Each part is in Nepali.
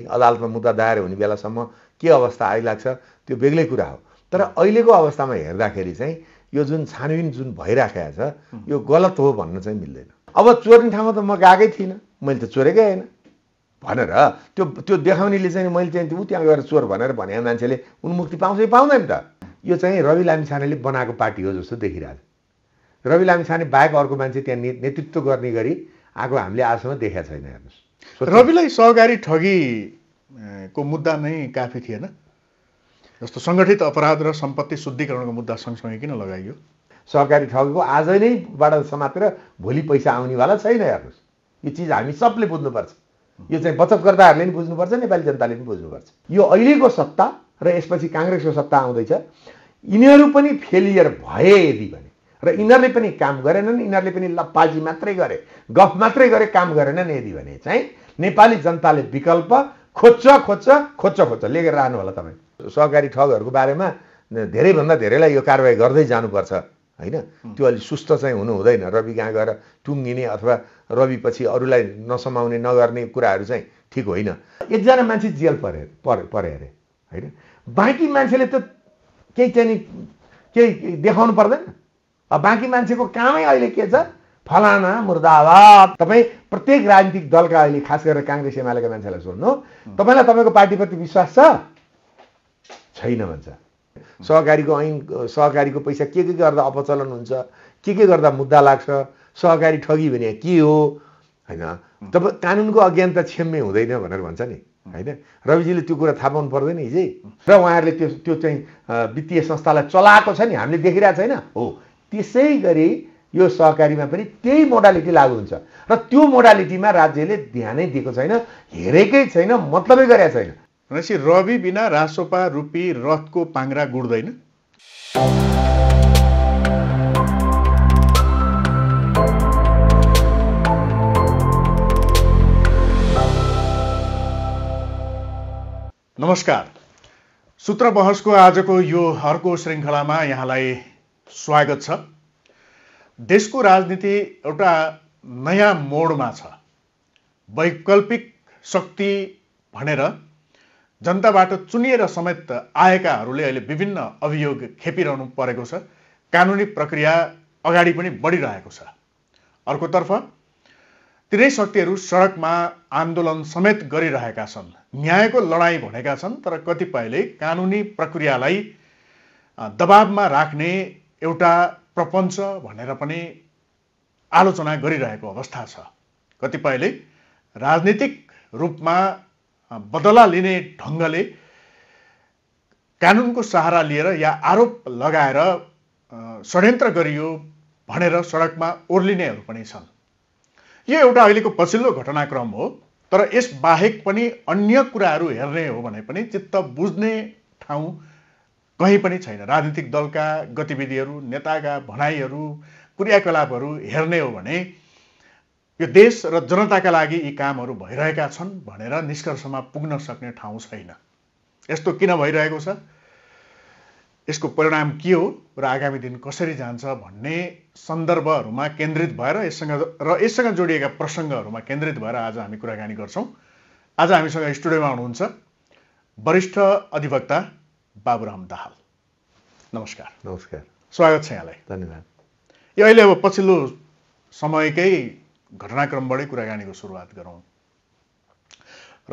अदालतमा मुद्दा दायर हुने बेलासम्म के अवस्था आइलाग्छ त्यो बेग्लै कुरा हो तर अहिलेको अवस्थामा हेर्दाखेरि चाहिँ यो जुन छानबिन जुन भइराखेको छ यो गलत हो भन्न चाहिँ मिल्दैन अब चोर्ने ठाउँमा त म गएकै थिइनँ मैले त चोरेकै होइन भनेर त्यो त्यो देखाउनेले चाहिँ मैले चाहिँ ऊ त्यहाँ गएर चोर भनेर भने मान्छेले उन्मुक्ति पाउँछ कि पाउँदैन त यो चाहिँ रवि लामिछानेले बनाएको पार्टी हो जस्तो देखिरहेको छ रवि लामिछाने बाहेक अर्को मान्छे त्यहाँ नेतृत्व गर्ने गरी आएको हामीले आजसम्म देखाएको छैन हेर्नुहोस् रविलाई सहकारी ठगी को मुद्दा नै काफी थिएन जस्तो सङ्गठित अपराध र सम्पत्ति शुद्धिकरणको मुद्दा सँगसँगै किन लगाइयो सहकारी ठगीको आज नैबाट समातेर भोलि पैसा आउनेवाला छैन हेर्नुहोस् यो चिज हामी सबले बुझ्नुपर्छ यो चाहिँ बचतकर्ताहरूले पनि बुझ्नुपर्छ नेपाली जनताले पनि बुझ्नुपर्छ यो अहिलेको सत्ता र यसपछि काङ्ग्रेसको सत्ता आउँदैछ यिनीहरू पनि फेलियर भए यदि भने र यिनीहरूले पनि काम गरेनन् यिनीहरूले पनि लप्पाजी मात्रै गरे गफ मात्रै गरे काम गरेनन् यदि भने चाहिँ नेपाली जनताले विकल्प खोज्छ खोज्छ खोज्छ खोज्छ लेखेर आउनु होला तपाईँ सहकारी ठगहरूको बारेमा धेरैभन्दा धेरैलाई यो कारवाही गर्दै जानुपर्छ होइन त्यो अलिक सुस्त चाहिँ हुनु हुँदैन रवि कहाँ गएर टुङ्गिने अथवा रवि पछि अरूलाई नसमाउने नगर्ने कुराहरू चाहिँ ठिक होइन एकजना मान्छे जेल परे परे परे अरे होइन बाँकी मान्छेले त केही चाहिँ केही देखाउनु पर्दैन बाँकी मान्छेको कामै अहिले के छ फलाना मुर्दाबाद तपाईँ प्रत्येक राजनीतिक दलका अहिले खास गरेर काङ्ग्रेस एमालेका मान्छेलाई सोध्नु तपाईँलाई तपाईँको पार्टीप्रति विश्वास छ छैन भन्छ सहकारीको ऐन सहकारीको पैसा के के गर्दा अपचलन हुन्छ के के गर्दा मुद्दा लाग्छ सहकारी ठगी भने के हो होइन तब कानुनको अज्ञानता क्षम्य हुँदैन भनेर भन्छ नि होइन रविजीले त्यो कुरा थाहा पाउनु पर्दैन हिजै र उहाँहरूले त्यो त्यो चाहिँ वित्तीय संस्थालाई चलाएको छ नि हामीले देखिरहेको छैन हो त्यसै गरी यो सहकारीमा पनि त्यही मोडालिटी लागु हुन्छ र त्यो मोडालिटीमा राज्यले ध्यानै दिएको छैन हेरेकै छैन मतलबै गरेका छैन भनेपछि रवि बिना रासोपा रुपी रथको पाङ्रा गुड्दैन नमस्कार सूत्र बहसको आजको यो अर्को श्रृङ्खलामा यहाँलाई स्वागत छ देशको राजनीति एउटा नयाँ मोडमा छ वैकल्पिक शक्ति भनेर जनताबाट चुनिएर समेत आएकाहरूले अहिले विभिन्न अभियोग खेपिरहनु परेको छ कानुनी प्रक्रिया अगाडि पनि बढिरहेको छ अर्कोतर्फ तिनै शक्तिहरू सडकमा आन्दोलन समेत गरिरहेका छन् न्यायको लडाइँ भनेका छन् तर कतिपयले कानुनी प्रक्रियालाई दबावमा राख्ने एउटा प्रपञ्च भनेर पनि आलोचना गरिरहेको अवस्था छ कतिपयले राजनीतिक रूपमा बदला लिने ढङ्गले कानुनको सहारा लिएर या आरोप लगाएर षड्यन्त्र गरियो भनेर सडकमा ओर्लिनेहरू पनि छन् यो एउटा अहिलेको पछिल्लो घटनाक्रम हो तर यस बाहेक पनि अन्य कुराहरू हेर्ने हो भने पनि चित्त बुझ्ने ठाउँ कहीँ पनि छैन राजनीतिक दलका गतिविधिहरू नेताका भनाइहरू क्रियाकलापहरू हेर्ने हो भने यो देश र जनताका लागि यी कामहरू भइरहेका छन् भनेर निष्कर्षमा पुग्न सक्ने ठाउँ छैन यस्तो किन भइरहेको छ यसको परिणाम के हो र आगामी दिन कसरी जान्छ भन्ने सन्दर्भहरूमा केन्द्रित भएर यससँग र यससँग जोडिएका प्रसङ्गहरूमा केन्द्रित भएर आज हामी कुराकानी गर्छौँ आज हामीसँग स्टुडियोमा हुनुहुन्छ वरिष्ठ अधिवक्ता बाबुराम दाहाल नमस्कार नमस्कार स्वागत छ यहाँलाई धन्यवाद यो अहिले अब पछिल्लो समयकै घटनाक्रमबाटै कुराकानीको सुरुवात गरौँ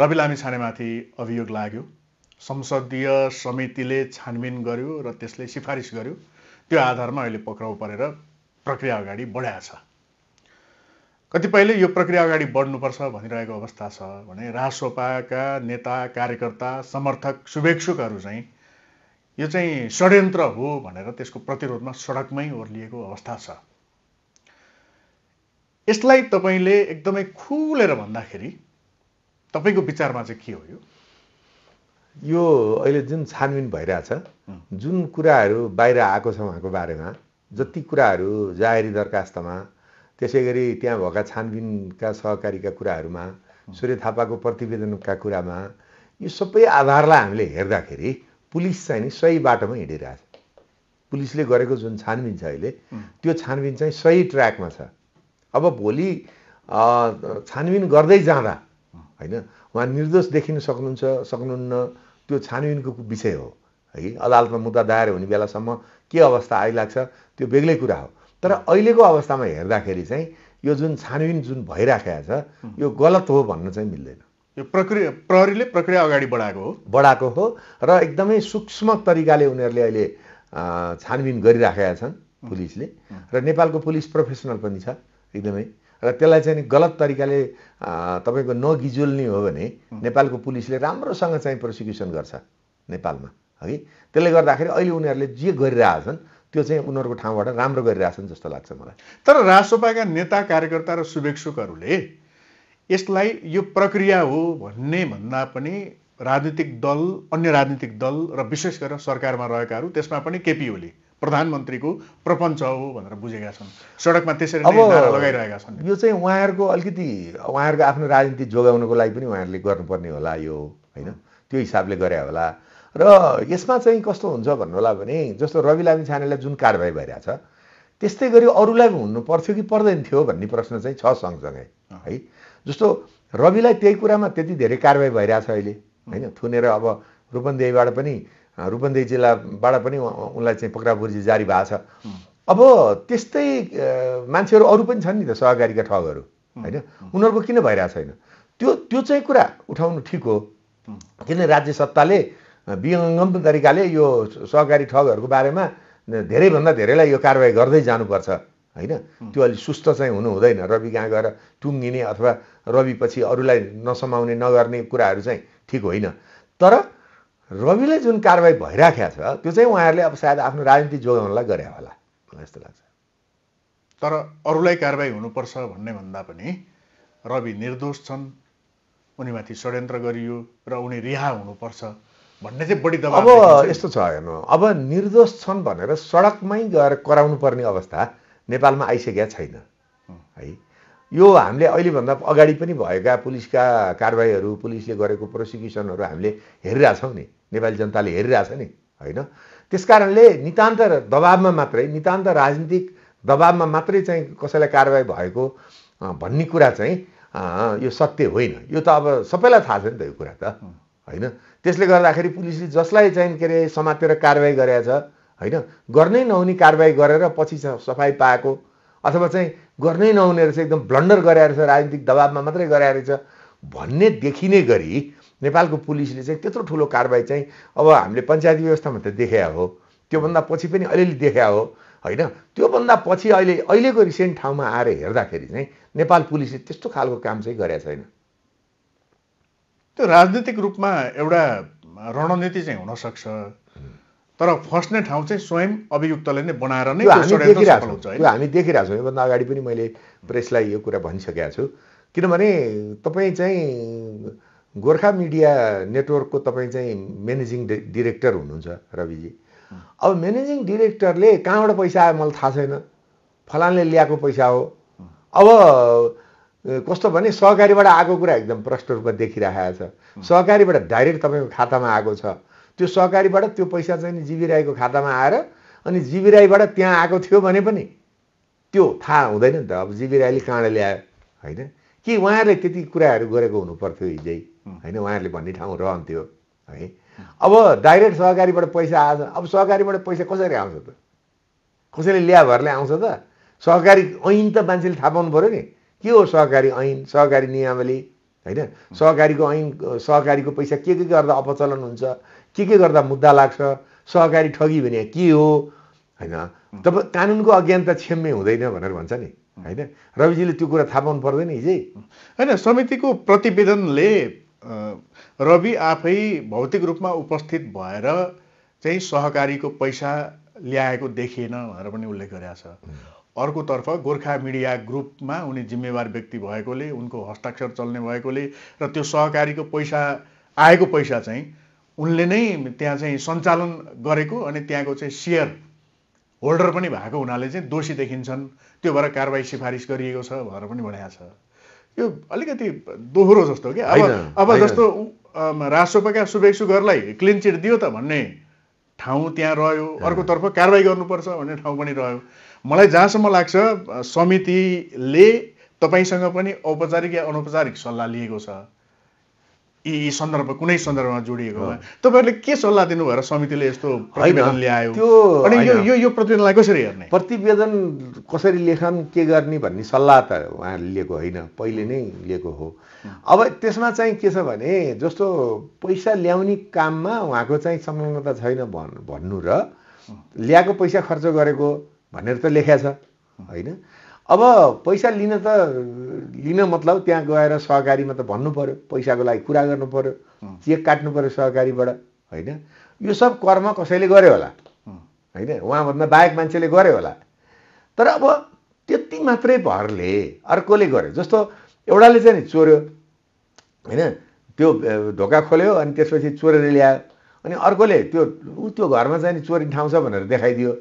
रवि लामी छानेमाथि अभियोग लाग्यो संसदीय समितिले छानबिन गर्यो र त्यसले सिफारिस गर्यो त्यो आधारमा अहिले पक्राउ परेर प्रक्रिया अगाडि बढाएको छ कतिपयले यो प्रक्रिया अगाडि बढ्नुपर्छ भनिरहेको अवस्था छ भने रासोपाका नेता कार्यकर्ता समर्थक शुभेच्छुकहरू चाहिँ यो चाहिँ षड्यन्त्र हो भनेर त्यसको प्रतिरोधमा सडकमै ओर्लिएको अवस्था छ यसलाई तपाईँले एकदमै खुलेर भन्दाखेरि तपाईँको विचारमा चाहिँ के हो यो यो अहिले जुन छानबिन भइरहेछ जुन कुराहरू बाहिर आएको छ उहाँको बारेमा जति कुराहरू जाहेरी दरखास्तमा त्यसै गरी त्यहाँ भएका छानबिनका सहकारीका कुराहरूमा सूर्य थापाको प्रतिवेदनका कुरामा यो सबै आधारलाई हामीले हेर्दाखेरि पुलिस चाहिँ नि सही बाटोमा हिँडिरहेछ पुलिसले गरेको जुन छानबिन छ अहिले त्यो छानबिन चाहिँ सही ट्र्याकमा छ अब भोलि छानबिन गर्दै जाँदा होइन उहाँ निर्दोष देखिन सक्नुहुन्छ सक्नुहुन्न त्यो छानबिनको विषय हो है अदालतमा मुद्दा दायर हुने बेलासम्म के अवस्था आइलाग्छ त्यो बेग्लै कुरा हो तर अहिलेको अवस्थामा हेर्दाखेरि चाहिँ यो जुन छानबिन जुन भइराखेको छ यो गलत हो भन्न चाहिँ मिल्दैन यो प्रक्रिया प्रहरीले प्रक्रिया अगाडि बढाएको हो बढाएको हो र एकदमै सूक्ष्म तरिकाले उनीहरूले अहिले छानबिन गरिराखेका छन् पुलिसले र नेपालको पुलिस प्रोफेसनल पनि छ एकदमै र त्यसलाई चाहिँ गलत तरिकाले तपाईँको नगिजुल्ने हो भने नेपालको पुलिसले राम्रोसँग चाहिँ प्रोसिक्युसन गर्छ नेपालमा है त्यसले गर्दाखेरि अहिले उनीहरूले जे गरिरहेछन् त्यो चाहिँ उनीहरूको ठाउँबाट राम्रो गरिरहेछन् जस्तो लाग्छ मलाई तर रासोपाका नेता कार्यकर्ता र शुभेक्षुकहरूले यसलाई यो प्रक्रिया हो भन्ने भन्दा पनि राजनीतिक दल अन्य राजनीतिक दल र विशेष गरेर सरकारमा रहेकाहरू त्यसमा पनि केपी ओली प्रधानमन्त्रीको प्रपञ्च हो भनेर बुझेका छन् सडकमा त्यसरी अब लगाइरहेका छन् यो चाहिँ उहाँहरूको अलिकति उहाँहरूको आफ्नो राजनीति जोगाउनको लागि पनि उहाँहरूले गर्नुपर्ने होला यो होइन त्यो हिसाबले गरे होला र यसमा चाहिँ कस्तो हुन्छ भन्नुहोला भने जस्तो रवि लामी छानेलाई जुन कारवाही भइरहेछ त्यस्तै गरी अरूलाई हुनु पर्थ्यो कि पर्दैन थियो भन्ने प्रश्न चाहिँ छ सँगसँगै है जस्तो रविलाई त्यही कुरामा त्यति धेरै कारवाही भइरहेछ अहिले होइन थुनेर अब रूपन्देहीबाट पनि रूपन्देही जिल्लाबाट पनि उनलाई चाहिँ बुर्जी जारी भएको छ अब त्यस्तै मान्छेहरू अरू पनि छन् नि त सहकारीका ठगहरू होइन उनीहरूको किन भइरहेको छैन त्यो त्यो चाहिँ कुरा उठाउनु ठिक हो किन राज्य सत्ताले विहङ्गम तरिकाले यो सहकारी ठगहरूको बारेमा धेरैभन्दा धेरैलाई यो कारवाही गर्दै जानुपर्छ होइन त्यो अलिक सुस्त चाहिँ हुनु हुँदैन रवि कहाँ गएर टुङ्गिने अथवा रवि पछि अरूलाई नसमाउने नगर्ने कुराहरू चाहिँ ठिक होइन तर रविले जुन कारवाही भइराखेको छ त्यो चाहिँ उहाँहरूले अब सायद आफ्नो राजनीति जोगाउनलाई गरे होला मलाई यस्तो लाग्छ तर अरूलाई कारवाही हुनुपर्छ भन्ने भन्दा पनि रवि निर्दोष छन् उनीमाथि षड्यन्त्र गरियो र उनी रिहा हुनुपर्छ भन्ने चाहिँ बढी अब यस्तो छ हेर्नु अब निर्दोष छन् भनेर सडकमै गएर कराउनु पर्ने अवस्था नेपालमा आइसकेका छैन है यो हामीले अहिलेभन्दा अगाडि पनि भएका पुलिसका कारवाहीहरू पुलिसले गरेको प्रोसिक्युसनहरू हामीले हेरिरहेछौँ नि नेपाली जनताले हेरिरहेछ नि होइन त्यस कारणले नितान्त दबाबमा मात्रै नितान्त राजनीतिक दबाबमा मात्रै चाहिँ कसैलाई कारवाही भएको भन्ने कुरा चाहिँ यो सत्य होइन यो त अब सबैलाई थाहा छ नि त यो कुरा त होइन त्यसले गर्दाखेरि पुलिसले जसलाई चाहिँ के अरे समातेर कारवाही गरेछ होइन गर्नै नहुने कारवाही गरेर पछि सफाइ पाएको अथवा चाहिँ गर्नै नहुने रहेछ एकदम ब्लन्डर गराएर रहेछ राजनीतिक दबाबमा मात्रै गराएर रहेछ भन्ने देखिने गरी नेपालको पुलिसले चाहिँ त्यत्रो ठुलो कारवाही चाहिँ अब हामीले पञ्चायती व्यवस्थामा त देखा हो त्योभन्दा पछि पनि अलिअलि देखा हो होइन त्योभन्दा पछि अहिले अहिलेको रिसेन्ट ठाउँमा आएर हेर्दाखेरि चाहिँ नेपाल पुलिसले त्यस्तो खालको काम चाहिँ गरेका छैन त्यो राजनीतिक रूपमा एउटा रणनीति चाहिँ हुनसक्छ तर फस्ने ठाउँ चाहिँ स्वयं अभियुक्तले नै बनाएर नै त्यो हामी देखिरहेको छौँ योभन्दा अगाडि पनि मैले प्रेसलाई यो कुरा भनिसकेको छु किनभने तपाईँ चाहिँ गोर्खा मिडिया नेटवर्कको तपाईँ चाहिँ म्यानेजिङ डिरेक्टर हुनुहुन्छ रविजी अब म्यानेजिङ डिरेक्टरले कहाँबाट पैसा आयो मलाई थाहा छैन फलानले ल्याएको पैसा हो अब कस्तो भने सहकारीबाट आएको कुरा एकदम प्रष्ट रूपमा देखिरहेको छ सहकारीबाट डाइरेक्ट तपाईँको खातामा आएको छ त्यो सहकारीबाट त्यो पैसा चाहिँ जिबी राईको खातामा आएर अनि जिबी राईबाट त्यहाँ आएको थियो भने पनि त्यो थाहा हुँदैन नि त अब जिबी राईले ल्यायो होइन कि उहाँहरूले त्यति कुराहरू गरेको हुनुपर्थ्यो पर्थ्यो हिजै होइन उहाँहरूले भन्ने ठाउँ रहन्थ्यो है अब डाइरेक्ट सहकारीबाट पैसा आज अब सहकारीबाट पैसा कसरी आउँछ त कसैले ल्या भरले आउँछ त सहकारी ऐन त मान्छेले थाहा पाउनु पऱ्यो नि के हो सहकारी ऐन सहकारी नियमावली होइन सहकारीको ऐन सहकारीको पैसा के के गर्दा अपचलन हुन्छ के के गर्दा मुद्दा लाग्छ सहकारी ठगी भने के हो होइन तब कानुनको अज्ञानता क्षम्य हुँदैन भनेर भन्छ नि होइन रविजीले त्यो कुरा थाहा पाउनु पर्दैन हिजै होइन समितिको प्रतिवेदनले रवि आफै भौतिक रूपमा उपस्थित भएर चाहिँ सहकारीको पैसा ल्याएको देखिएन भनेर पनि उल्लेख गरेका छ अर्कोतर्फ गोर्खा मिडिया ग्रुपमा उनी जिम्मेवार व्यक्ति भएकोले उनको हस्ताक्षर चल्ने भएकोले र त्यो सहकारीको पैसा आएको पैसा चाहिँ उनले नै त्यहाँ चाहिँ सञ्चालन गरेको अनि त्यहाँको चाहिँ सेयर होल्डर पनि भएको हुनाले चाहिँ दोषी देखिन्छन् त्यो भएर कारवाही सिफारिस गरिएको छ भनेर पनि भनेको छ यो अलिकति दोहोरो जस्तो कि अब अब जस्तो राष्ट्रपका शुभेक्षुकहरूलाई क्लिन चिट दियो त भन्ने ठाउँ त्यहाँ रह्यो अर्कोतर्फ कारवाही गर्नुपर्छ भन्ने ठाउँ पनि रह्यो मलाई जहाँसम्म लाग्छ समितिले तपाईँसँग पनि औपचारिक या अनौपचारिक सल्लाह लिएको छ यी सन्दर्भ कुनै सन्दर्भमा जोडिएको भए तपाईँहरूले के सल्लाह भएर समितिले यस्तो प्रतिवेदन ल्यायो त्यो अनि यो यो प्रतिवेदनलाई कसरी हेर्ने प्रतिवेदन कसरी लेखन के गर्ने भन्ने सल्लाह त उहाँहरूले लिएको होइन पहिले नै लिएको हो अब त्यसमा चाहिँ के छ भने जस्तो पैसा ल्याउने काममा उहाँको चाहिँ संलग्नता छैन भन्नु र ल्याएको पैसा खर्च गरेको भनेर त लेखाएको छ होइन अब पैसा लिन त लिन मतलब त्यहाँ गएर सहकारीमा त भन्नु पऱ्यो पैसाको लागि कुरा गर्नु पऱ्यो चेक काट्नु पऱ्यो सहकारीबाट होइन यो सब कर्म कसैले गर्यो होला होइन उहाँभन्दा बाहेक मान्छेले गर्यो होला तर अब त्यति मात्रै भरले अर्कोले गर्यो जस्तो एउटाले चाहिँ नि चोर्यो होइन त्यो ढोका खोल्यो अनि त्यसपछि चोरेर ल्यायो अनि अर्कोले त्यो ऊ त्यो घरमा चाहिँ नि चोरी ठाउँ छ भनेर देखाइदियो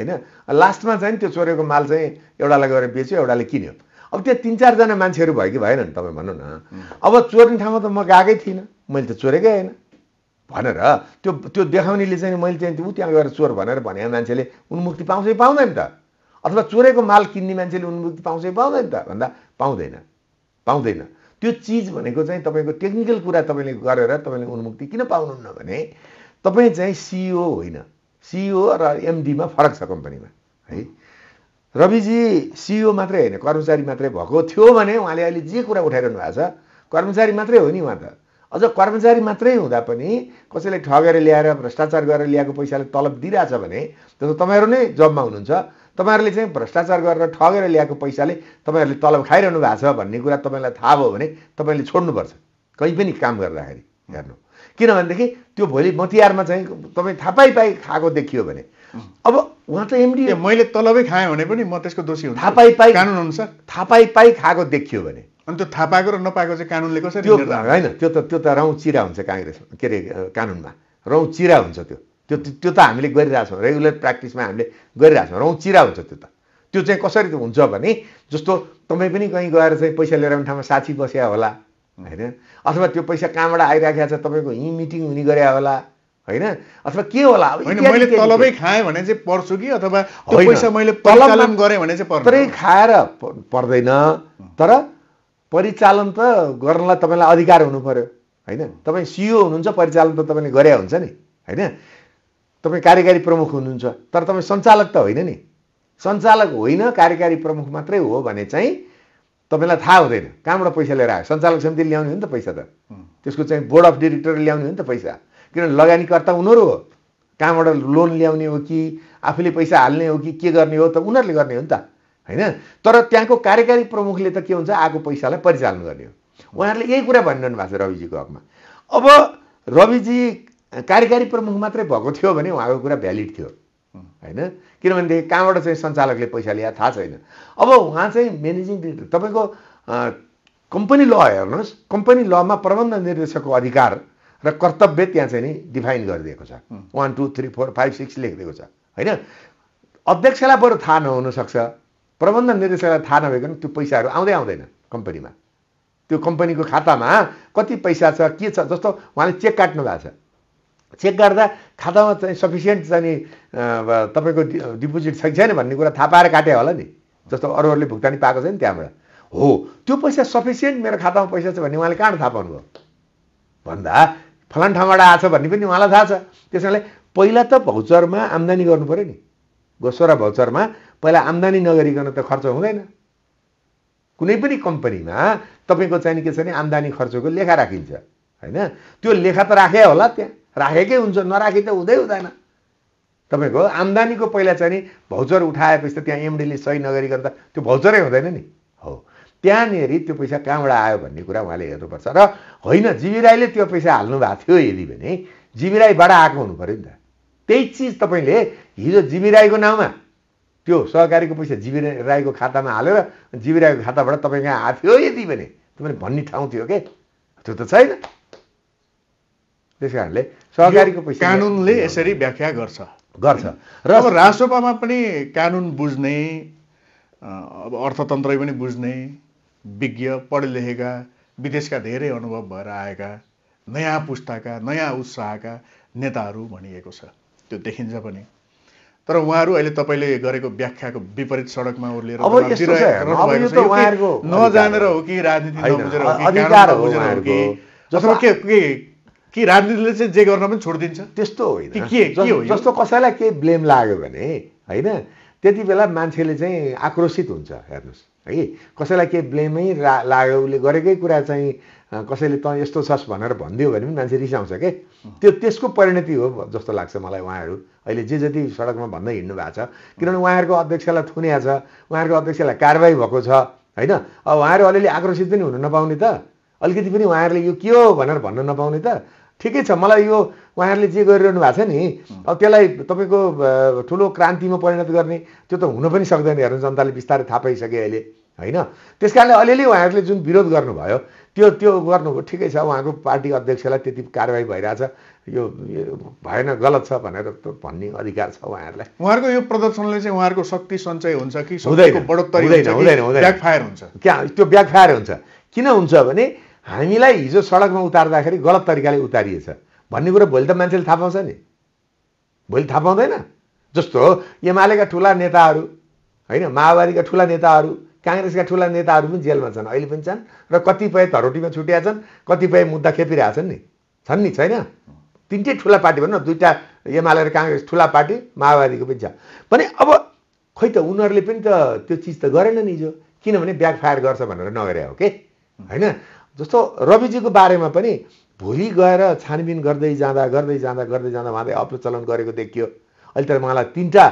होइन लास्टमा चाहिँ त्यो चोरेको माल चाहिँ एउटालाई गएर बेच्यो एउटाले किन्यो अब त्यहाँ तिन चारजना मान्छेहरू भयो कि भएन नि तपाईँ भन्नु न अब चोर्ने ठाउँमा त म गएकै थिइनँ मैले त चोरेकै होइन भनेर त्यो त्यो देखाउनेले चाहिँ मैले चाहिँ ऊ त्यहाँ गएर चोर भनेर भने मान्छेले उन्मुक्ति पाउँछ कि पाउँदैन त अथवा चोरेको माल किन्ने मान्छेले उन्मुक्ति पाउँछ कि पाउँदैन त भन्दा पाउँदैन पाउँदैन त्यो चिज भनेको चाहिँ तपाईँको टेक्निकल कुरा तपाईँले गरेर तपाईँले उन्मुक्ति किन पाउनुहुन्न भने तपाईँ चाहिँ सिइओ होइन सिइओ e र एमडीमा फरक छ कम्पनीमा है रविजी सिइओ e मात्रै होइन कर्मचारी मात्रै भएको थियो भने उहाँले अहिले जे कुरा उठाइरहनु भएको छ कर्मचारी मात्रै हो नि उहाँ त अझ कर्मचारी मात्रै हुँदा पनि कसैले ठगेर ल्याएर भ्रष्टाचार गरेर ल्याएको पैसाले तलब दिइरहेछ भने जस्तो तपाईँहरू नै जबमा हुनुहुन्छ तपाईँहरूले चाहिँ भ्रष्टाचार गरेर ठगेर ल्याएको पैसाले तपाईँहरूले तलब खाइरहनु भएको छ भन्ने कुरा तपाईँलाई थाहा भयो भने तपाईँले छोड्नुपर्छ कहीँ पनि काम गर्दाखेरि हेर्नु किनभनेदेखि त्यो भोलि मतियारमा चाहिँ तपाईँ थाहा पाइ पाइ खाएको देखियो भने अब उहाँ त एमडी मैले तलबै खाएँ भने पनि म त्यसको दोषी हुन्छ थाहा पाइ कानुन अनुसार थाहा पाइ खाएको देखियो भने अनि त्यो थाहा पाएको र नपाएको चाहिँ कानुनले कसरी त्यो होइन त्यो त त्यो त रौँ चिरा हुन्छ काङ्ग्रेस के अरे कानुनमा रौँ चिरा हुन्छ त्यो त्यो त्यो त हामीले गरिरहेछौँ रेगुलर प्र्याक्टिसमा हामीले गरिरहेछौँ रौँ चिरा हुन्छ त्यो त त्यो चाहिँ कसरी हुन्छ भने जस्तो तपाईँ पनि कहीँ गएर चाहिँ पैसा लिएर आउने ठाउँमा साथी बस्या होला होइन अथवा त्यो पैसा कहाँबाट आइराखेको छ तपाईँको यहीँ मिटिङ हुने गरे होला होइन अथवा के होला मैले तलबै खाएँ भने चाहिँ पर्छु कि अथवा पैसा मैले परिचालन गरेँ भने चाहिँ तरै खाएर पर्दैन तर परिचालन त गर्नलाई तपाईँलाई अधिकार हुनु पऱ्यो होइन तपाईँ सिइओ हुनुहुन्छ परिचालन त तपाईँले गरे हुन्छ नि होइन तपाईँ कार्यकारी प्रमुख हुनुहुन्छ तर तपाईँ सञ्चालक त होइन नि सञ्चालक होइन कार्यकारी प्रमुख मात्रै हो भने चाहिँ तपाईँलाई थाहा हुँदैन कहाँबाट पैसा लिएर आयो सञ्चालक समितिले ल्याउने हो नि त पैसा त त्यसको चाहिँ बोर्ड अफ डिरेक्टरले ल्याउने हो नि त पैसा किनभने लगानीकर्ता उनीहरू हो कहाँबाट लोन ल्याउने हो कि आफूले पैसा हाल्ने हो कि के गर्ने हो त उनीहरूले गर्ने हो नि त होइन तर त्यहाँको कार्यकारी प्रमुखले त के हुन्छ आएको पैसालाई परिचालन गर्ने हो उहाँहरूले यही कुरा भनिरहनु भएको छ रविजीको हकमा अब रविजी कार्यकारी प्रमुख मात्रै भएको थियो भने उहाँको कुरा भ्यालिड थियो होइन किनभनेदेखि कहाँबाट चाहिँ सञ्चालकले पैसा लिए थाहा छैन अब उहाँ चाहिँ म्यानेजिङ डिरेक्टर तपाईँको कम्पनी ल हेर्नुहोस् कम्पनी लमा प्रबन्ध निर्देशकको अधिकार र कर्तव्य त्यहाँ चाहिँ नि डिफाइन गरिदिएको छ one two three four five six लेखिदिएको छ होइन अध्यक्षलाई बरु थाहा नहुनसक्छ प्रबन्ध निर्देशकलाई थाहा नभएको त्यो पैसाहरू आउँदै आउँदैन कम्पनीमा त्यो कम्पनीको खातामा कति पैसा छ के छ जस्तो उहाँले चेक काट्नु भएको छ चेक गर्दा खातामा चाहिँ सफिसियन्ट चाहिँ तपाईँको डिपोजिट छ कि छैन भन्ने कुरा थाहा पाएर काट्यो होला नि जस्तो अरूहरूले भुक्तानी पाएको छ नि त्यहाँबाट हो त्यो पैसा सफिसियन्ट मेरो खातामा पैसा छ भन्ने उहाँले कहाँबाट थाहा पाउनुभयो भन्दा फलान ठाउँबाट आएछ भन्ने पनि उहाँलाई थाहा छ त्यस कारणले पहिला त भौचरमा आम्दानी गर्नु पऱ्यो नि गोस्वरा भौचरमा पहिला आम्दानी नगरिकन त खर्च हुँदैन कुनै पनि कम्पनीमा तपाईँको चाहिँ के छ भने आम्दानी खर्चको लेखा राखिन्छ होइन त्यो लेखा त राखे होला त्यहाँ राखेकै हुन्छ नराखी त हुँदै हुँदैन तपाईँको आम्दानीको पहिला चाहिँ नि भौचर उठाएपछि त त्यहाँ एमडीले सही नगरिकन त त्यो भौचरै हुँदैन नि हो त्यहाँनिर त्यो पैसा कहाँबाट आयो भन्ने कुरा उहाँले हेर्नुपर्छ र होइन राईले त्यो पैसा हाल्नु भएको थियो यदि भने राईबाट आएको हुनु पऱ्यो नि त त्यही चिज तपाईँले हिजो राईको नाउँमा त्यो सहकारीको पैसा जीवी राईको खातामा हालेर जीवी राईको खाताबाट तपाईँ कहाँ आएको थियो यदि भने तपाईँले भन्ने ठाउँ थियो के त्यो त छैन त्यस कारणले सहकारीको पैसा कानुनले यसरी व्याख्या गर्छ गर्छ र अब राजसभामा पनि कानुन बुझ्ने अब अर्थतन्त्र पनि बुझ्ने विज्ञ पढे लेखेका विदेशका धेरै अनुभव भएर आएका नयाँ पुस्ताका नयाँ उत्साहका नेताहरू भनिएको छ त्यो देखिन्छ पनि तर उहाँहरू अहिले तपाईँले गरेको व्याख्याको विपरीत सडकमा ओर्लिएर नजानेर हो कि राजनीति नबुझेर हो कि कि राजनीतिले चाहिँ जे गर्न पनि छोडिदिन्छ त्यस्तो होइन जस्तो कसैलाई केही ब्लेम लाग्यो भने होइन त्यति बेला मान्छेले चाहिँ आक्रोशित हुन्छ हेर्नुहोस् है कसैलाई केही ब्लेमै लाग्यो उसले गरेकै कुरा चाहिँ कसैले त यस्तो छस् भनेर भनिदियो भने पनि मान्छे रिसाउँछ के त्यो त्यसको परिणति हो जस्तो लाग्छ मलाई उहाँहरू अहिले जे जति सडकमा भन्दै हिँड्नु भएको छ किनभने उहाँहरूको अध्यक्षलाई थुनिया छ उहाँहरूको अध्यक्षलाई कारवाही भएको छ होइन अब उहाँहरू अलिअलि आक्रोशित पनि हुन नपाउने त अलिकति पनि उहाँहरूले यो के हो भनेर भन्न नपाउने त ठिकै छ मलाई यो उहाँहरूले जे गरिरहनु भएको छ नि अब त्यसलाई तपाईँको ठुलो क्रान्तिमा परिणत गर्ने त्यो त हुन पनि सक्दैन हेर्नु जनताले बिस्तारै थाहा पाइसके अहिले होइन त्यस कारणले अलिअलि उहाँहरूले जुन विरोध गर्नुभयो त्यो त्यो गर्नुभयो ठिकै छ उहाँको पार्टी अध्यक्षलाई त्यति कारवाही भइरहेछ यो भएन गलत छ भनेर भन्ने अधिकार छ उहाँहरूलाई उहाँहरूको यो प्रदर्शनले चाहिँ उहाँहरूको शक्ति सञ्चय हुन्छ कि हुँदैन हुँदैन हुँदैन ब्याकफायर हुन्छ क्या त्यो ब्याकफायर हुन्छ किन हुन्छ भने हामीलाई हिजो सडकमा उतार्दाखेरि गलत तरिकाले उतारिएछ भन्ने कुरो भोलि त मान्छेले थाहा पाउँछ नि भोलि थाहा पाउँदैन जस्तो एमालेका ठुला नेताहरू होइन माओवादीका ठुला नेताहरू काङ्ग्रेसका ठुला नेताहरू पनि जेलमा छन् अहिले पनि छन् र कतिपय धरोटीमा छुट्या छन् कतिपय मुद्दा खेपिरहेछन् नि छन् नि छैन तिनटै ठुला पार्टी भनौँ न दुईवटा एमाले र काङ्ग्रेस ठुला पार्टी माओवादीको पनि छ भने अब खै त उनीहरूले पनि त त्यो चिज त गरेन नि हिजो किनभने ब्याकफायर गर्छ भनेर नगरे हो कि होइन जस्तो रविजीको बारेमा पनि भोलि गएर छानबिन गर्दै जाँदा गर्दै जाँदा गर्दै जाँदा उहाँले अप्रचलन गरेको देखियो अहिले त उहाँलाई तिनवटा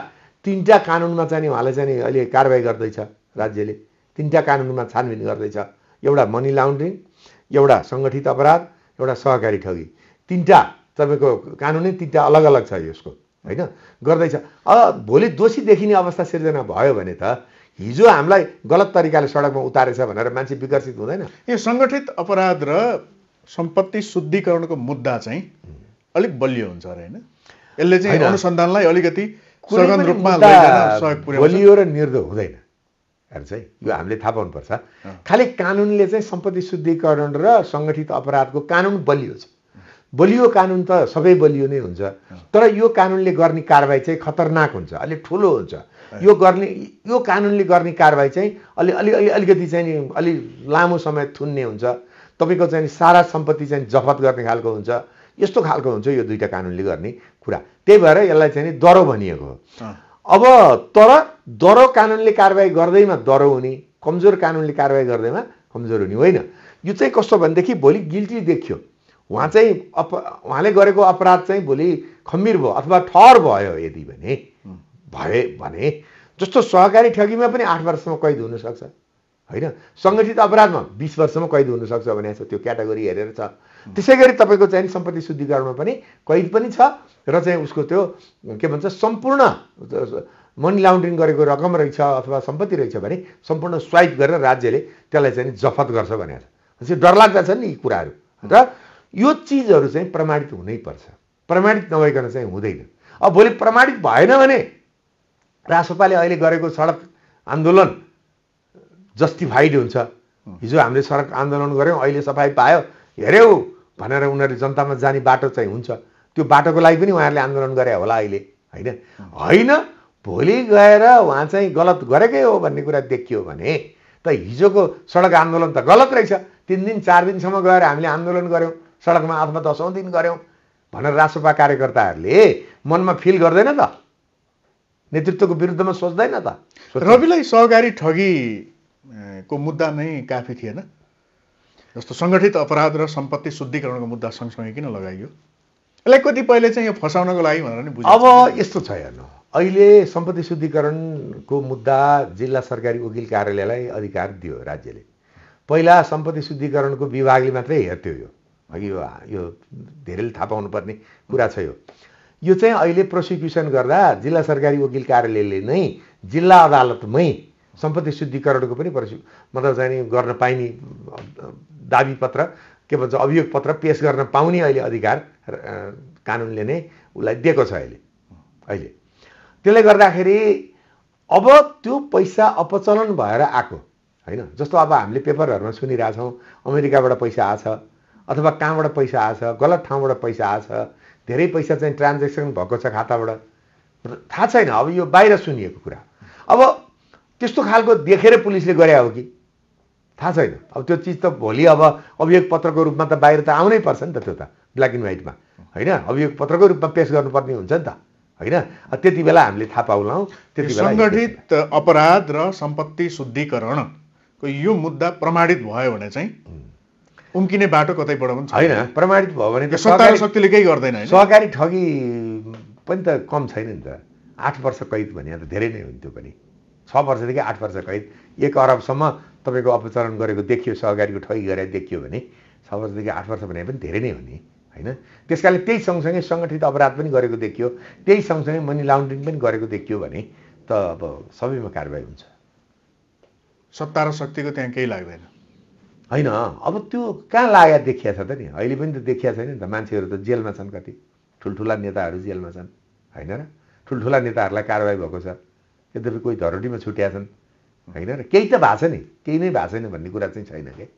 तिनवटा कानुनमा चाहिँ उहाँलाई चाहिँ अहिले कारवाही गर्दैछ राज्यले तिनवटा कानुनमा छानबिन गर्दैछ एउटा मनी लाउन्ड्रिङ एउटा सङ्गठित अपराध एउटा सहकारी ठगी तिनवटा तपाईँको कानुनै तिनवटा अलग अलग छ यसको होइन गर्दैछ अब भोलि दोषी देखिने अवस्था सिर्जना भयो भने त हिजो हामीलाई गलत तरिकाले सडकमा उतारेछ भनेर मान्छे विकसित हुँदैन यो सङ्गठित अपराध र सम्पत्ति शुद्धिकरणको मुद्दा चाहिँ अलिक बलियो हुन्छ अरे होइन यसले चाहिँ अनुसन्धानलाई अलिकति बलियो र निर्दो हुँदैन चाहिँ यो हामीले थाहा पाउनुपर्छ खालि कानुनले चाहिँ सम्पत्ति शुद्धिकरण र सङ्गठित अपराधको कानुन बलियो छ बलियो कानुन त सबै बलियो नै हुन्छ तर यो कानुनले गर्ने कारवाही चाहिँ खतरनाक हुन्छ अलिक ठुलो हुन्छ यो गर्ने यो कानुनले गर्ने कारवाही चाहिँ अलि अलि अलि अलिकति चाहिँ अलि लामो समय थुन्ने हुन्छ तपाईँको चाहिँ सारा सम्पत्ति चाहिँ जफत गर्ने खालको हुन्छ यस्तो खालको हुन्छ यो दुईवटा कानुनले गर्ने कुरा त्यही भएर यसलाई चाहिँ नि दरो भनिएको हो अब तर दरो कानुनले कारवाही गर्दैमा दरो हुने कमजोर कानुनले कारवाही गर्दैमा कमजोर हुने होइन यो चाहिँ कस्तो भनेदेखि भोलि गिल्टी देखियो उहाँ चाहिँ अप उहाँले गरेको अपराध चाहिँ भोलि खम्बीर भयो अथवा ठहर भयो यदि भने भए भने जस्तो सहकारी ठगीमा पनि आठ वर्षसम्म कैद हुनसक्छ होइन सङ्गठित अपराधमा बिस वर्षमा कैद हुनसक्छ भने छ त्यो क्याटेगोरी हेरेर छ त्यसै गरी तपाईँको चाहिँ सम्पत्ति शुद्धिकरणमा पनि कैद पनि छ र चाहिँ उसको त्यो के भन्छ सम्पूर्ण मनी लाउन्ड्रिङ गरेको रकम रहेछ अथवा सम्पत्ति रहेछ भने सम्पूर्ण स्वाइप गरेर राज्यले त्यसलाई चाहिँ जफत गर्छ भनेर चाहिँ डरलाग्दा छन् नि यी कुराहरू र यो चिजहरू चाहिँ प्रमाणित हुनैपर्छ प्रमाणित नभइकन चाहिँ हुँदैन अब भोलि प्रमाणित भएन भने रासोपाले अहिले गरेको सडक आन्दोलन जस्टिफाइड हुन्छ हिजो हामीले सडक आन्दोलन गऱ्यौँ अहिले सफाइ पायो हेऱ्यौ भनेर उनीहरूले जनतामा जाने बाटो चाहिँ हुन्छ त्यो बाटोको लागि पनि उहाँहरूले आन्दोलन गरे होला अहिले होइन होइन भोलि गएर उहाँ चाहिँ गलत गरेकै हो भन्ने कुरा देखियो भने त हिजोको सडक आन्दोलन त गलत रहेछ तिन दिन चार दिनसम्म गएर हामीले आन्दोलन गऱ्यौँ सडकमा अथवा दसौँ दिन गऱ्यौँ भनेर रासोपा कार्यकर्ताहरूले मनमा फिल गर्दैन त नेतृत्वको विरुद्धमा सोच्दैन त रविलाई सहकारी ठगी को मुद्दा नै काफी थिएन जस्तो सङ्गठित अपराध र सम्पत्ति शुद्धिकरणको मुद्दा सँगसँगै किन लगाइयो यसलाई कति पहिले चाहिँ यो फसाउनको लागि भनेर नि बुझ्यो अब यस्तो छ हेर्नु अहिले सम्पत्ति शुद्धिकरणको मुद्दा जिल्ला सरकारी वकिल कार्यालयलाई अधिकार दियो राज्यले पहिला सम्पत्ति शुद्धिकरणको विभागले मात्रै हेर्थ्यो यो अघि यो धेरैले थाहा पाउनुपर्ने कुरा छ यो यो चाहिँ अहिले प्रोसिक्युसन गर्दा जिल्ला सरकारी वकिल कार्यालयले नै जिल्ला अदालतमै सम्पत्ति शुद्धिकरणको पनि प्रसि मतलब जाने गर्न पाइने दावी पत्र के भन्छ अभियोग पत्र पेस गर्न पाउने अहिले अधिकार कानुनले नै उसलाई दिएको छ अहिले अहिले त्यसले गर्दाखेरि अब त्यो पैसा अपचलन भएर आएको होइन जस्तो अब हामीले पेपरहरूमा सुनिरहेछौँ अमेरिकाबाट पैसा आछ अथवा कहाँबाट पैसा आछ गलत ठाउँबाट पैसा आछ धेरै पैसा चाहिँ ट्रान्जेक्सन भएको छ खाताबाट थाहा छैन अब यो बाहिर सुनिएको कुरा अब त्यस्तो खालको देखेर पुलिसले गरे हो कि थाहा छैन अब त्यो चिज त भोलि अब अभियोग पत्रको रूपमा त बाहिर त आउनै पर्छ नि त त्यो त ब्ल्याक एन्ड व्हाइटमा होइन अभियोग पत्रको रूपमा पेस गर्नुपर्ने हुन्छ नि त होइन त्यति बेला हामीले थाहा पाउलाौँ त्यति बेला सङ्गठित अपराध र सम्पत्ति शुद्धिकरणको यो मुद्दा प्रमाणित भयो भने चाहिँ उम्किने बाटो कतैबाट पनि छैन प्रमाणित भयो भने सत्ता शक्तिले केही गर्दैन सहकारी ठगी पनि त कम छैन नि त आठ वर्ष कैद भने त धेरै नै हुन्थ्यो पनि छ वर्षदेखि आठ वर्ष कैद एक अरबसम्म तपाईँको अपचरण गरेको देखियो सहकारीको ठगी गरेर देखियो भने छ वर्षदेखि आठ वर्ष भने पनि धेरै नै हुने होइन त्यस कारणले त्यही सँगसँगै सङ्गठित अपराध पनि गरेको देखियो त्यही सँगसँगै मनी लाउन्ड्रिङ पनि गरेको देखियो भने त अब सबैमा कारवाही हुन्छ सत्ता र शक्तिको त्यहाँ केही लाग्दैन होइन अब त्यो कहाँ लागेको देखिया छ त नि अहिले पनि त देखिया छैन नि त मान्छेहरू त जेलमा छन् कति ठुल्ठुला नेताहरू जेलमा छन् होइन र ठुल्ठुला नेताहरूलाई कारवाही भएको छ यद्यपि कोही धरोटीमा छुट्या छन् होइन र केही त भएको छ नि केही नै भएको छैन भन्ने कुरा चाहिँ छैन क्या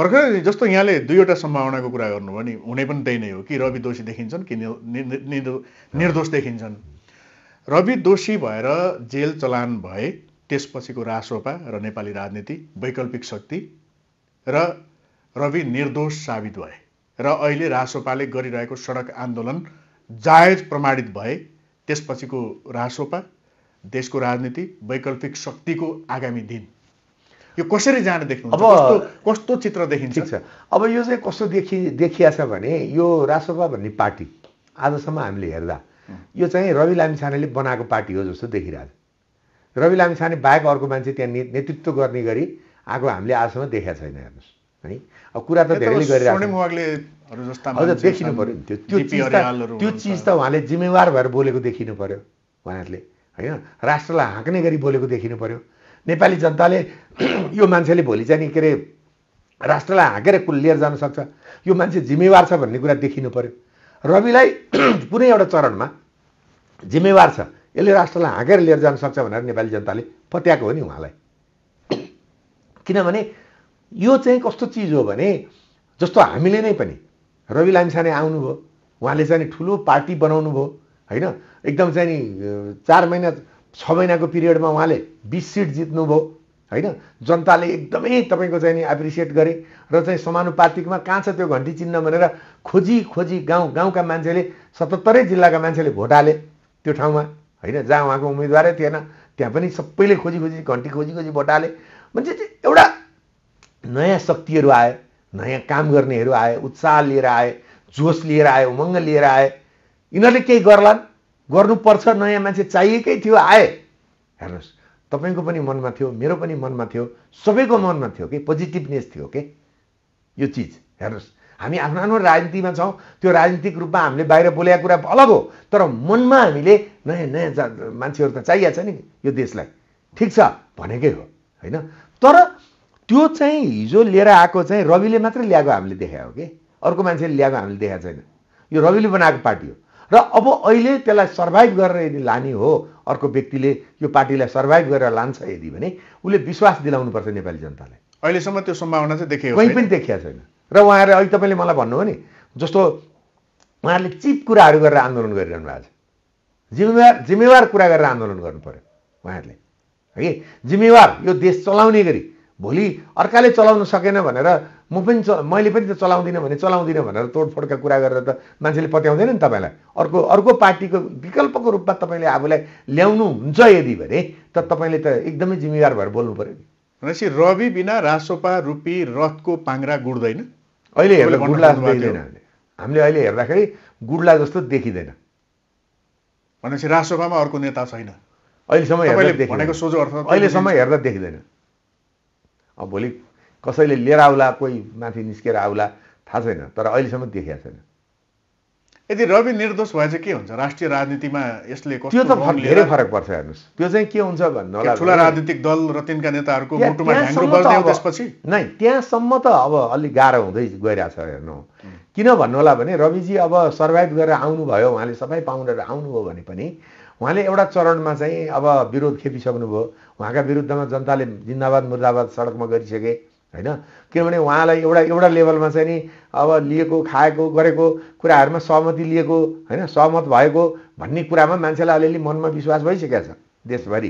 भर्खर जस्तो यहाँले दुईवटा सम्भावनाको कुरा गर्नुभयो नि हुने पनि त्यही नै हो कि रवि दोषी देखिन्छन् कि निर्दोष देखिन्छन् रवि दोषी भएर जेल चलान भए त्यसपछिको रासोपा र नेपाली राजनीति वैकल्पिक शक्ति र रवि निर्दोष साबित भए र अहिले रासोपाले गरिरहेको सडक आन्दोलन जायज प्रमाणित भए त्यसपछिको रासोपा देशको राजनीति वैकल्पिक शक्तिको आगामी दिन यो कसरी जान देख्नु अब कस्तो चित्र देखिन्छ अब यो चाहिँ कस्तो देखि देखिया छ भने यो रासोपा भन्ने पार्टी आजसम्म हामीले हेर्दा यो चाहिँ रवि लामिछानेले बनाएको पार्टी हो जस्तो देखिरहेको रवि लामिछाने बाहेक अर्को मान्छे त्यहाँ नेतृत्व गर्ने गरी आएको हामीले आजसम्म देखाएको छैन हेर्नुहोस् है अब कुरा त धेरैले गरिरहेको देखिनु पऱ्यो नि त्यो त्यो चिज त त्यो चिज त उहाँले जिम्मेवार भएर बोलेको देखिनु पऱ्यो उहाँहरूले होइन राष्ट्रलाई हाँक्ने गरी बोलेको देखिनु पऱ्यो नेपाली जनताले यो मान्छेले भोलि चाहिँ के अरे राष्ट्रलाई हाँकेर लिएर जान सक्छ यो मान्छे जिम्मेवार छ भन्ने कुरा देखिनु पऱ्यो रविलाई कुनै एउटा चरणमा जिम्मेवार छ यसले राष्ट्रलाई हाँकेर लिएर जान सक्छ भनेर नेपाली जनताले पत्याएको हो नि उहाँलाई किनभने यो चाहिँ कस्तो चिज हो भने जस्तो हामीले नै पनि रवि लामिसाने आउनुभयो उहाँले चाहिँ ठुलो पार्टी बनाउनु भयो होइन एकदम चाहिँ नि चार महिना छ महिनाको पिरियडमा उहाँले बिस सिट जित्नुभयो होइन जनताले एकदमै तपाईँको चाहिँ नि एप्रिसिएट गरे र चाहिँ समानुपातिकमा कहाँ छ त्यो घन्टी चिन्ह भनेर खोजी खोजी गाउँ गाउँका मान्छेले सतहत्तरै जिल्लाका मान्छेले भोट हाले त्यो ठाउँमा होइन जहाँ उहाँको उम्मेदवारै थिएन त्यहाँ पनि सबैले खोजी खोजी घन्टी खोजी खोजी भोट हाले भने चाहिँ एउटा नयाँ शक्तिहरू आए नयाँ काम गर्नेहरू आए उत्साह लिएर आए जोस लिएर आए उमङ्ग लिएर आए यिनीहरूले केही गर्लान् गर्नुपर्छ नयाँ मान्छे चाहिएकै थियो आए हेर्नुहोस् तपाईँको पनि मनमा थियो मेरो पनि मनमा थियो सबैको मनमा थियो कि पोजिटिभनेस थियो के यो चिज हेर्नुहोस् हामी आफ्नो आफ्नो राजनीतिमा छौँ त्यो राजनीतिक रूपमा हामीले बाहिर बोलेका कुरा अलग हो तर मनमा हामीले नयाँ नयाँ मान्छेहरू त चाहिएको छ नि यो देशलाई ठिक छ भनेकै हो होइन तर त्यो चाहिँ हिजो लिएर आएको चाहिँ रविले मात्रै ल्याएको हामीले देखायो हो कि अर्को मान्छेले ल्याएको हामीले देखाएको छैन यो रविले बनाएको पार्टी हो र अब अहिले त्यसलाई सर्भाइभ गरेर यदि लाने हो अर्को व्यक्तिले यो पार्टीलाई सर्भाइभ गरेर लान्छ यदि भने उसले विश्वास दिलाउनुपर्छ नेपाली जनतालाई अहिलेसम्म त्यो सम्भावना चाहिँ देखियो कहीँ पनि देखिया छैन र उहाँहरू अहिले तपाईँले मलाई भन्नु हो नि जस्तो उहाँहरूले चिप कुराहरू गरेर आन्दोलन गरिरहनु भएको छ जिम्मेवार जिम्मेवार कुरा गरेर आन्दोलन गर्नु पऱ्यो उहाँहरूले है जिम्मेवार यो देश चलाउने गरी भोलि अर्काले चलाउन सकेन भनेर म पनि च मैले पनि त चलाउँदिनँ भने चलाउँदिनँ भनेर तोडफोडका कुरा गरेर त मान्छेले पत्याउँदैन नि तपाईँलाई अर्को अर्को पार्टीको विकल्पको रूपमा तपाईँले आफूलाई ल्याउनुहुन्छ यदि भने त तपाईँले त एकदमै जिम्मेवार भएर बोल्नु पऱ्यो नि भनेपछि रवि बिना रासोपा रुपी रथको पाङ्रा गुड्दैन अहिले हेर्दा गुड्ला हामीले अहिले हेर्दाखेरि गुड्ला जस्तो देखिँदैन भनेपछि रासोपामा अर्को नेता छैन अहिलेसम्म भनेको सोझो अर्थ अहिलेसम्म हेर्दा देखिँदैन अब भोलि कसैले लिएर आउला कोही माथि निस्केर आउला थाहा छैन तर अहिलेसम्म देखिया छैन यदि रवि निर्दोष भए चाहिँ के हुन्छ राष्ट्रिय राजनीतिमा यसले त्यो त धेरै फरक पर्छ हेर्नुहोस् त्यो चाहिँ के हुन्छ भन्नु होला ठुला राजनीतिक दल र तिनका नेताहरूको मुटुमा त्यसपछि नै त्यहाँसम्म त अब अलिक गाह्रो हुँदै छ हेर्नु किन भन्नु होला भने रविजी अब सर्भाइभ गरेर आउनुभयो उहाँले सबै पाउनेर आउनुभयो भने पनि उहाँले एउटा चरणमा चाहिँ अब विरोध खेपिसक्नुभयो उहाँका विरुद्धमा जनताले जिन्दाबाद मुर्दाबाद सडकमा गरिसके होइन किनभने उहाँलाई एउटा एउटा लेभलमा चाहिँ नि अब लिएको खाएको गरेको कुराहरूमा सहमति लिएको होइन सहमत भएको भन्ने कुरामा मान्छेलाई अलिअलि मनमा विश्वास भइसकेको छ देशभरि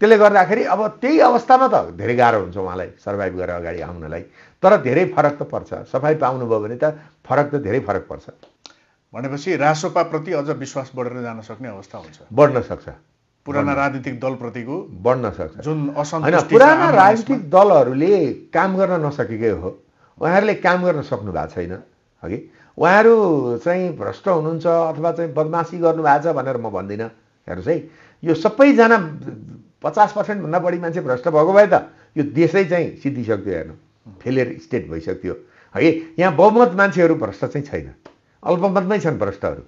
त्यसले गर्दाखेरि अब त्यही अवस्थामा त धेरै गाह्रो हुन्छ उहाँलाई सर्भाइभ गरेर अगाडि आउनलाई तर धेरै फरक त पर्छ सफाइ पाउनुभयो भने त फरक त धेरै फरक पर्छ भनेपछि रासोपाप्रति अझ विश्वास बढेर जान सक्ने अवस्था हुन्छ बढ्न सक्छ पुराना राजनीतिक दलप्रतिको बढ्न सक्छ जुन असन्तुष्टि पुराना राजनीतिक दलहरूले काम गर्न नसकेकै हो उहाँहरूले काम गर्न सक्नु भएको छैन हगि उहाँहरू चाहिँ भ्रष्ट हुनुहुन्छ अथवा चाहिँ बदमासी गर्नुभएको छ भनेर म भन्दिनँ हेर्नुहोस् है यो सबैजना पचास पर्सेन्टभन्दा बढी मान्छे भ्रष्ट भएको भए त यो देशै चाहिँ सिद्धिसक्थ्यो हेर्नु फेलियर स्टेट भइसक्थ्यो है यहाँ बहुमत मान्छेहरू भ्रष्ट चाहिँ छैन अल्पमतमै छन् भ्रष्टहरू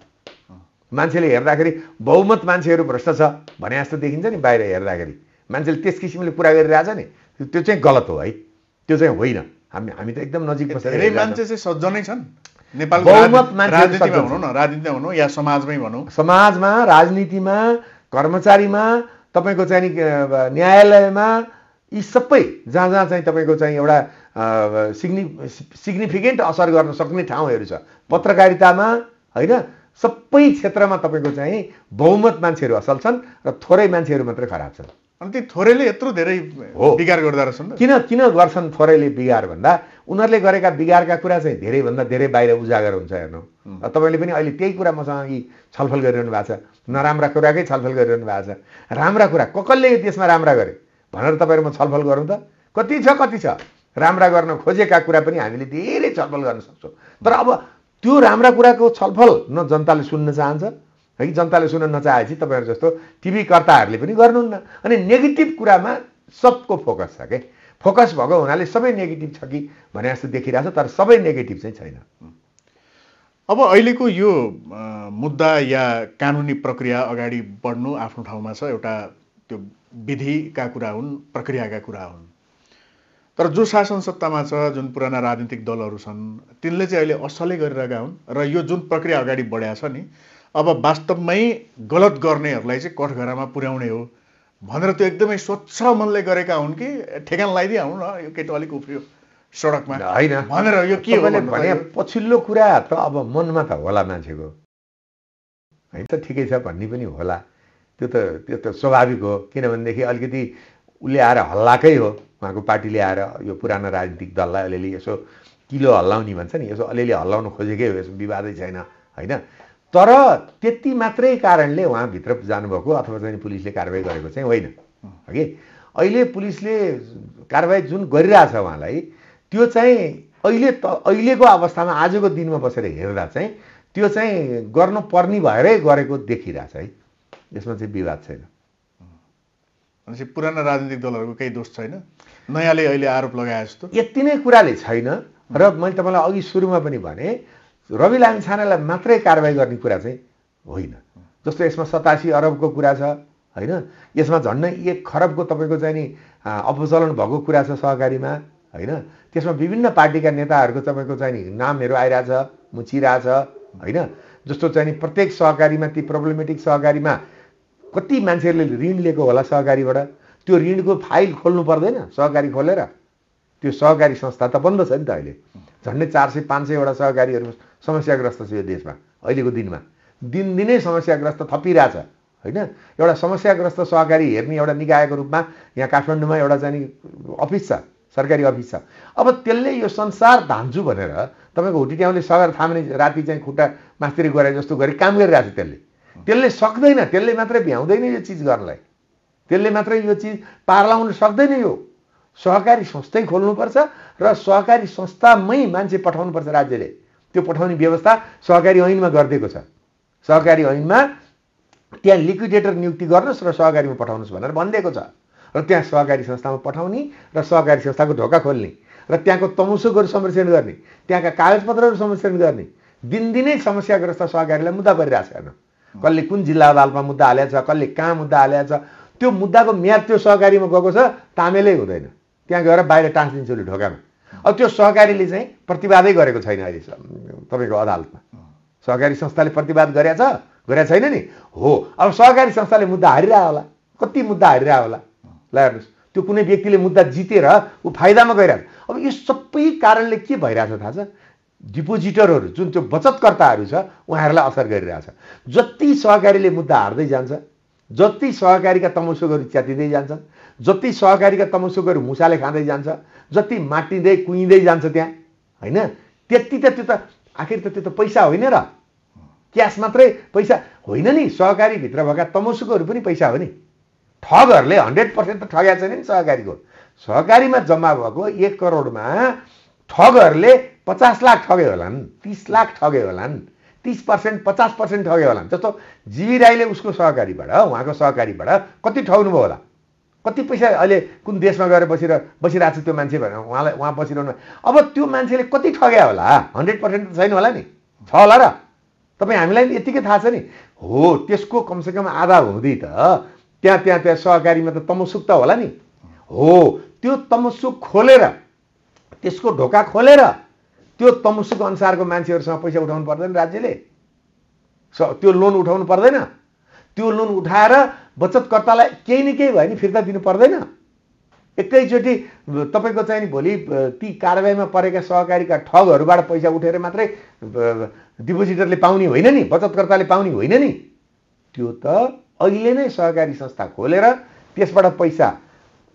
मान्छेले हेर्दाखेरि बहुमत मान्छेहरू भ्रष्ट छ भने जस्तो देखिन्छ नि बाहिर हेर्दाखेरि मान्छेले त्यस किसिमले कुरा गरिरहेछ नि त्यो चाहिँ गलत हो है त्यो चाहिँ होइन हामी हामी त एकदम नजिक धेरै मान्छे चाहिँ सज्जनै छन् नेपाल बहुमत भनौँ न राजनीतिमा भनौँ या समाजमै भनौँ समाजमा राजनीतिमा कर्मचारीमा तपाईँको चाहिँ न्यायालयमा यी सबै जहाँ जहाँ चाहिँ तपाईँको चाहिँ एउटा सिग्नि सिग्निफिकेन्ट असर गर्न सक्ने ठाउँहरू छ पत्रकारितामा होइन सबै क्षेत्रमा तपाईँको चाहिँ बहुमत मान्छेहरू असल छन् र थोरै मान्छेहरू मात्रै खराब छन् अनि ती थोरैले यत्रो धेरै हो बिगार गर्दा रहेछन् किन किन गर्छन् थोरैले बिगार भन्दा उनीहरूले गरेका बिगारका कुरा चाहिँ धेरैभन्दा धेरै बाहिर उजागर हुन्छ हेर्नु तपाईँले पनि अहिले त्यही कुरा मसँग अघि छलफल गरिरहनु भएको छ नराम्रा कुराकै छलफल गरिरहनु भएको छ राम्रा कुरा कसले देशमा राम्रा गरे भनेर तपाईँहरू म छलफल गरौँ त कति छ कति छ राम्रा गर्न खोजेका कुरा पनि हामीले धेरै छलफल गर्न सक्छौँ तर अब त्यो राम्रा कुराको छलफल न जनताले सुन्न चाहन्छ है जनताले सुन्न नचाहेपछि तपाईँहरू जस्तो टिभीकर्ताहरूले पनि गर्नुहुन्न अनि नेगेटिभ कुरामा सबको फोकस छ क्या फोकस भएको हुनाले सबै नेगेटिभ छ कि भने जस्तो देखिरहेको छ तर सबै नेगेटिभ चाहिँ छैन अब अहिलेको यो मुद्दा या कानुनी प्रक्रिया अगाडि बढ्नु आफ्नो ठाउँमा छ एउटा त्यो विधिका कुरा हुन् प्रक्रियाका कुरा हुन् तर जो शासन सत्तामा छ जुन पुराना राजनीतिक दलहरू छन् तिनले चाहिँ अहिले असलै गरिरहेका हुन् र यो जुन प्रक्रिया अगाडि बढ्या छ नि अब वास्तवमै गलत गर्नेहरूलाई चाहिँ कठघरामा पुर्याउने हो भनेर त्यो एकदमै स्वच्छ मनले गरेका हुन् कि ठेगान लगाइदिए हुन् न यो केटो अलिक उफ्रियो सडकमा होइन भनेर यो के हो भने पछिल्लो कुरा त अब मनमा त होला मान्छेको है त ठिकै छ भन्ने पनि होला त्यो त त्यो त स्वाभाविक हो किनभनेदेखि अलिकति उसले आएर हल्लाकै हो उहाँको पार्टीले आएर यो पुरानो राजनीतिक दललाई अलिअलि यसो किलो हल्लाउने भन्छ नि यसो अलिअलि हल्लाउन खोजेकै हो यसो विवादै छैन होइन तर त्यति मात्रै कारणले उहाँभित्र जानुभएको अथवा चाहिँ पुलिसले कारवाही गरेको चाहिँ होइन हगि अहिले पुलिसले कारवाही जुन गरिरहेछ उहाँलाई त्यो चाहिँ अहिले त अहिलेको अवस्थामा आजको दिनमा बसेर हेर्दा चाहिँ त्यो चाहिँ गर्नुपर्ने भएरै गरेको देखिरहेछ है यसमा चाहिँ विवाद छैन भनेपछि पुराना राजनीतिक दलहरूको केही दोष छैन नयाँले अहिले आरोप लगाए जस्तो यति नै कुराले छैन र मैले तपाईँलाई अघि सुरुमा पनि भने रवि लान्छानेलाई मात्रै कारवाही गर्ने कुरा चाहिँ होइन जस्तो यसमा सतासी अरबको कुरा छ होइन यसमा झन्डै एक खरबको तपाईँको चाहिँ नि अपचलन भएको कुरा छ सहकारीमा होइन त्यसमा विभिन्न पार्टीका नेताहरूको तपाईँको चाहिँ नि नामहरू आइरहेछ मुचिरहेछ होइन जस्तो चाहिँ नि प्रत्येक सहकारीमा ती प्रब्लमेटिक सहकारीमा कति मान्छेहरूले ऋण लिएको होला सहकारीबाट त्यो ऋणको फाइल खोल्नु पर्दैन सहकारी खोलेर त्यो सहकारी संस्था त बन्द छ नि त अहिले झन्डै चार सय पाँच सयवटा सहकारीहरू समस्याग्रस्त छ यो देशमा अहिलेको दिनमा दिनदिनै समस्याग्रस्त थपिरहेछ होइन एउटा समस्याग्रस्त सहकारी हेर्ने एउटा निकायको रूपमा यहाँ काठमाडौँमा एउटा चाहिँ अफिस छ सरकारी अफिस छ अब त्यसले यो संसार धान्छु भनेर तपाईँको हुटिट्याउने सगर थाम्ने राति चाहिँ खुट्टा मास्तिरी गरे जस्तो गरी काम गरिरहेको छ त्यसले त्यसले सक्दैन त्यसले मात्रै भ्याउँदैन यो चिज गर्नलाई त्यसले मात्रै यो चिज पार लाउन सक्दैन यो सहकारी संस्थै खोल्नुपर्छ र सहकारी संस्थामै मान्छे पठाउनुपर्छ राज्यले त्यो पठाउने व्यवस्था सहकारी ऐनमा गरिदिएको छ सहकारी ऐनमा त्यहाँ लिक्विडेटर नियुक्ति गर्नुहोस् र सहकारीमा पठाउनुहोस् भनेर भनिदिएको छ र त्यहाँ सहकारी संस्थामा पठाउने र सहकारी संस्थाको ढोका खोल्ने र त्यहाँको तमुसुकहरू संरक्षण गर्ने त्यहाँका कागजपत्रहरू संरक्षण गर्ने दिनदिनै समस्याग्रस्त सहकारीलाई मुद्दा परिरहेको छ हेर्नु कसले कुन जिल्ला अदालतमा मुद्दा हालेको छ कसले कहाँ मुद्दा हालेको छ त्यो मुद्दाको म्याद त्यो सहकारीमा गएको छ तामेलै हुँदैन त्यहाँ गएर बाहिर दिन्छ उसले ढोकामा अब त्यो सहकारीले चाहिँ प्रतिवादै गरेको छैन अहिले तपाईँको अदालतमा सहकारी संस्थाले प्रतिवाद छ गरेका छैन नि हो अब सहकारी संस्थाले मुद्दा हारिरह होला कति मुद्दा हारिरह होला ल हेर्नुहोस् त्यो कुनै व्यक्तिले मुद्दा जितेर ऊ फाइदामा छ अब यो सबै कारणले के भइरहेछ थाहा छ डिपोजिटरहरू जुन त्यो बचतकर्ताहरू छ उहाँहरूलाई असर गरिरहेछ जति सहकारीले मुद्दा हार्दै जान्छ जति सहकारीका तमसुकहरू च्यातिँदै जान्छन् जति सहकारीका तमसुकहरू मुसाले खाँदै जान्छ जति माटिँदै कुहिँदै जान्छ त्यहाँ होइन त्यति त त्यो त आखिर त त्यो त पैसा होइन र क्यास मात्रै पैसा होइन नि सहकारीभित्र भएका तमसुकहरू पनि पैसा हो नि ठगहरूले हन्ड्रेड पर्सेन्ट त ठग्या छैन नि सहकारीको सहकारीमा जम्मा भएको एक करोडमा ठगहरूले पचास लाख ठगे होलान् तिस लाख ठगे होलान् तिस पर्सेन्ट पचास पर्सेन्ट ठगे होलान् जस्तो जी राईले उसको सहकारीबाट उहाँको सहकारीबाट कति भयो होला कति पैसा अहिले कुन देशमा गएर बसेर बसिरहेको छ त्यो मान्छे भनेर उहाँलाई उहाँ बसिरहनु अब त्यो मान्छेले कति ठग्या होला हन्ड्रेड पर्सेन्ट त छैन होला नि छ होला र तपाईँ हामीलाई यतिकै थाहा छ नि हो त्यसको कमसेकम आधा हुँदै त त्यहाँ त्यहाँ त्यहाँ सहकारीमा त तमसुक त होला नि हो त्यो तमसुक खोलेर त्यसको ढोका खोलेर त्यो तमुसुक अनुसारको मान्छेहरूसँग पैसा उठाउनु पर्दैन राज्यले त्यो लोन उठाउनु पर्दैन त्यो लोन उठाएर बचतकर्तालाई केही न केही भयो नि फिर्ता दिनु पर्दैन एकैचोटि तपाईँको चाहिँ भोलि ती कारवाहीमा परेका सहकारीका ठगहरूबाट पैसा उठेर मात्रै डिपोजिटरले पाउने होइन नि बचतकर्ताले पाउने होइन नि त्यो त अहिले नै सहकारी संस्था खोलेर त्यसबाट पैसा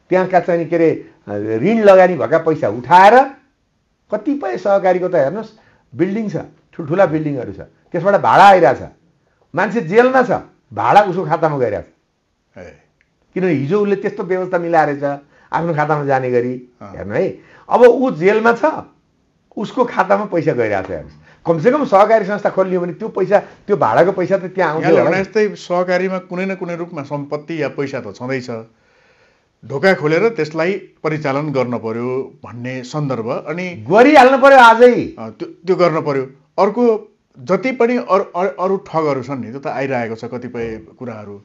त्यहाँका चाहिँ के अरे ऋण लगानी भएका पैसा उठाएर कतिपय सहकारीको त हेर्नुहोस् बिल्डिङ छ ठुल्ठुला बिल्डिङहरू छ त्यसबाट भाडा आइरहेछ मान्छे जेलमा छ भाडा उसको खातामा गइरहेछ किनभने हिजो उसले त्यस्तो व्यवस्था मिलाएर छ आफ्नो खातामा जाने गरी हेर्नु है अब ऊ जेलमा छ उसको खातामा पैसा गइरहेछ हेर्नुहोस् कमसेकम सहकारी संस्था खोलियो भने त्यो पैसा त्यो भाडाको पैसा त त्यहाँ आउँछ यस्तै सहकारीमा कुनै न कुनै रूपमा सम्पत्ति या पैसा त छँदैछ ढोका खोलेर त्यसलाई परिचालन गर्न पर्यो भन्ने सन्दर्भ अनि गरिहाल्नु पर्यो आजै त्यो त्यो गर्न पर्यो अर्को जति पनि अरू अरू ठगहरू छन् नि त्यो त आइरहेको छ कतिपय कुराहरू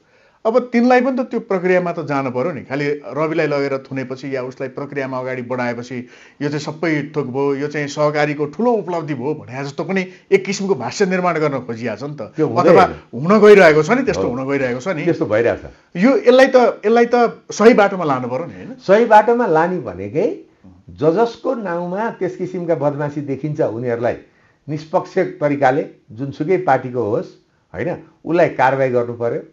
अब तिनलाई पनि त त्यो प्रक्रियामा त जानु पऱ्यो नि खालि रविलाई लगेर थुनेपछि या उसलाई प्रक्रियामा अगाडि बढाएपछि यो चाहिँ सबै थोक भयो यो चाहिँ सहकारीको ठुलो उपलब्धि भयो भने जस्तो पनि एक किसिमको भाष्य निर्माण गर्न खोजिहाल्छ नि त अथवा हुन गइरहेको छ नि त्यस्तो हुन गइरहेको छ नि त्यस्तो भइरहेको छ यो यसलाई त यसलाई त सही बाटोमा लानु पऱ्यो नि होइन सही बाटोमा लाने भनेकै ज जसको नाउँमा त्यस किसिमका बदमासी देखिन्छ उनीहरूलाई निष्पक्ष तरिकाले जुनसुकै पार्टीको होस् होइन उसलाई कारवाही गर्नु पऱ्यो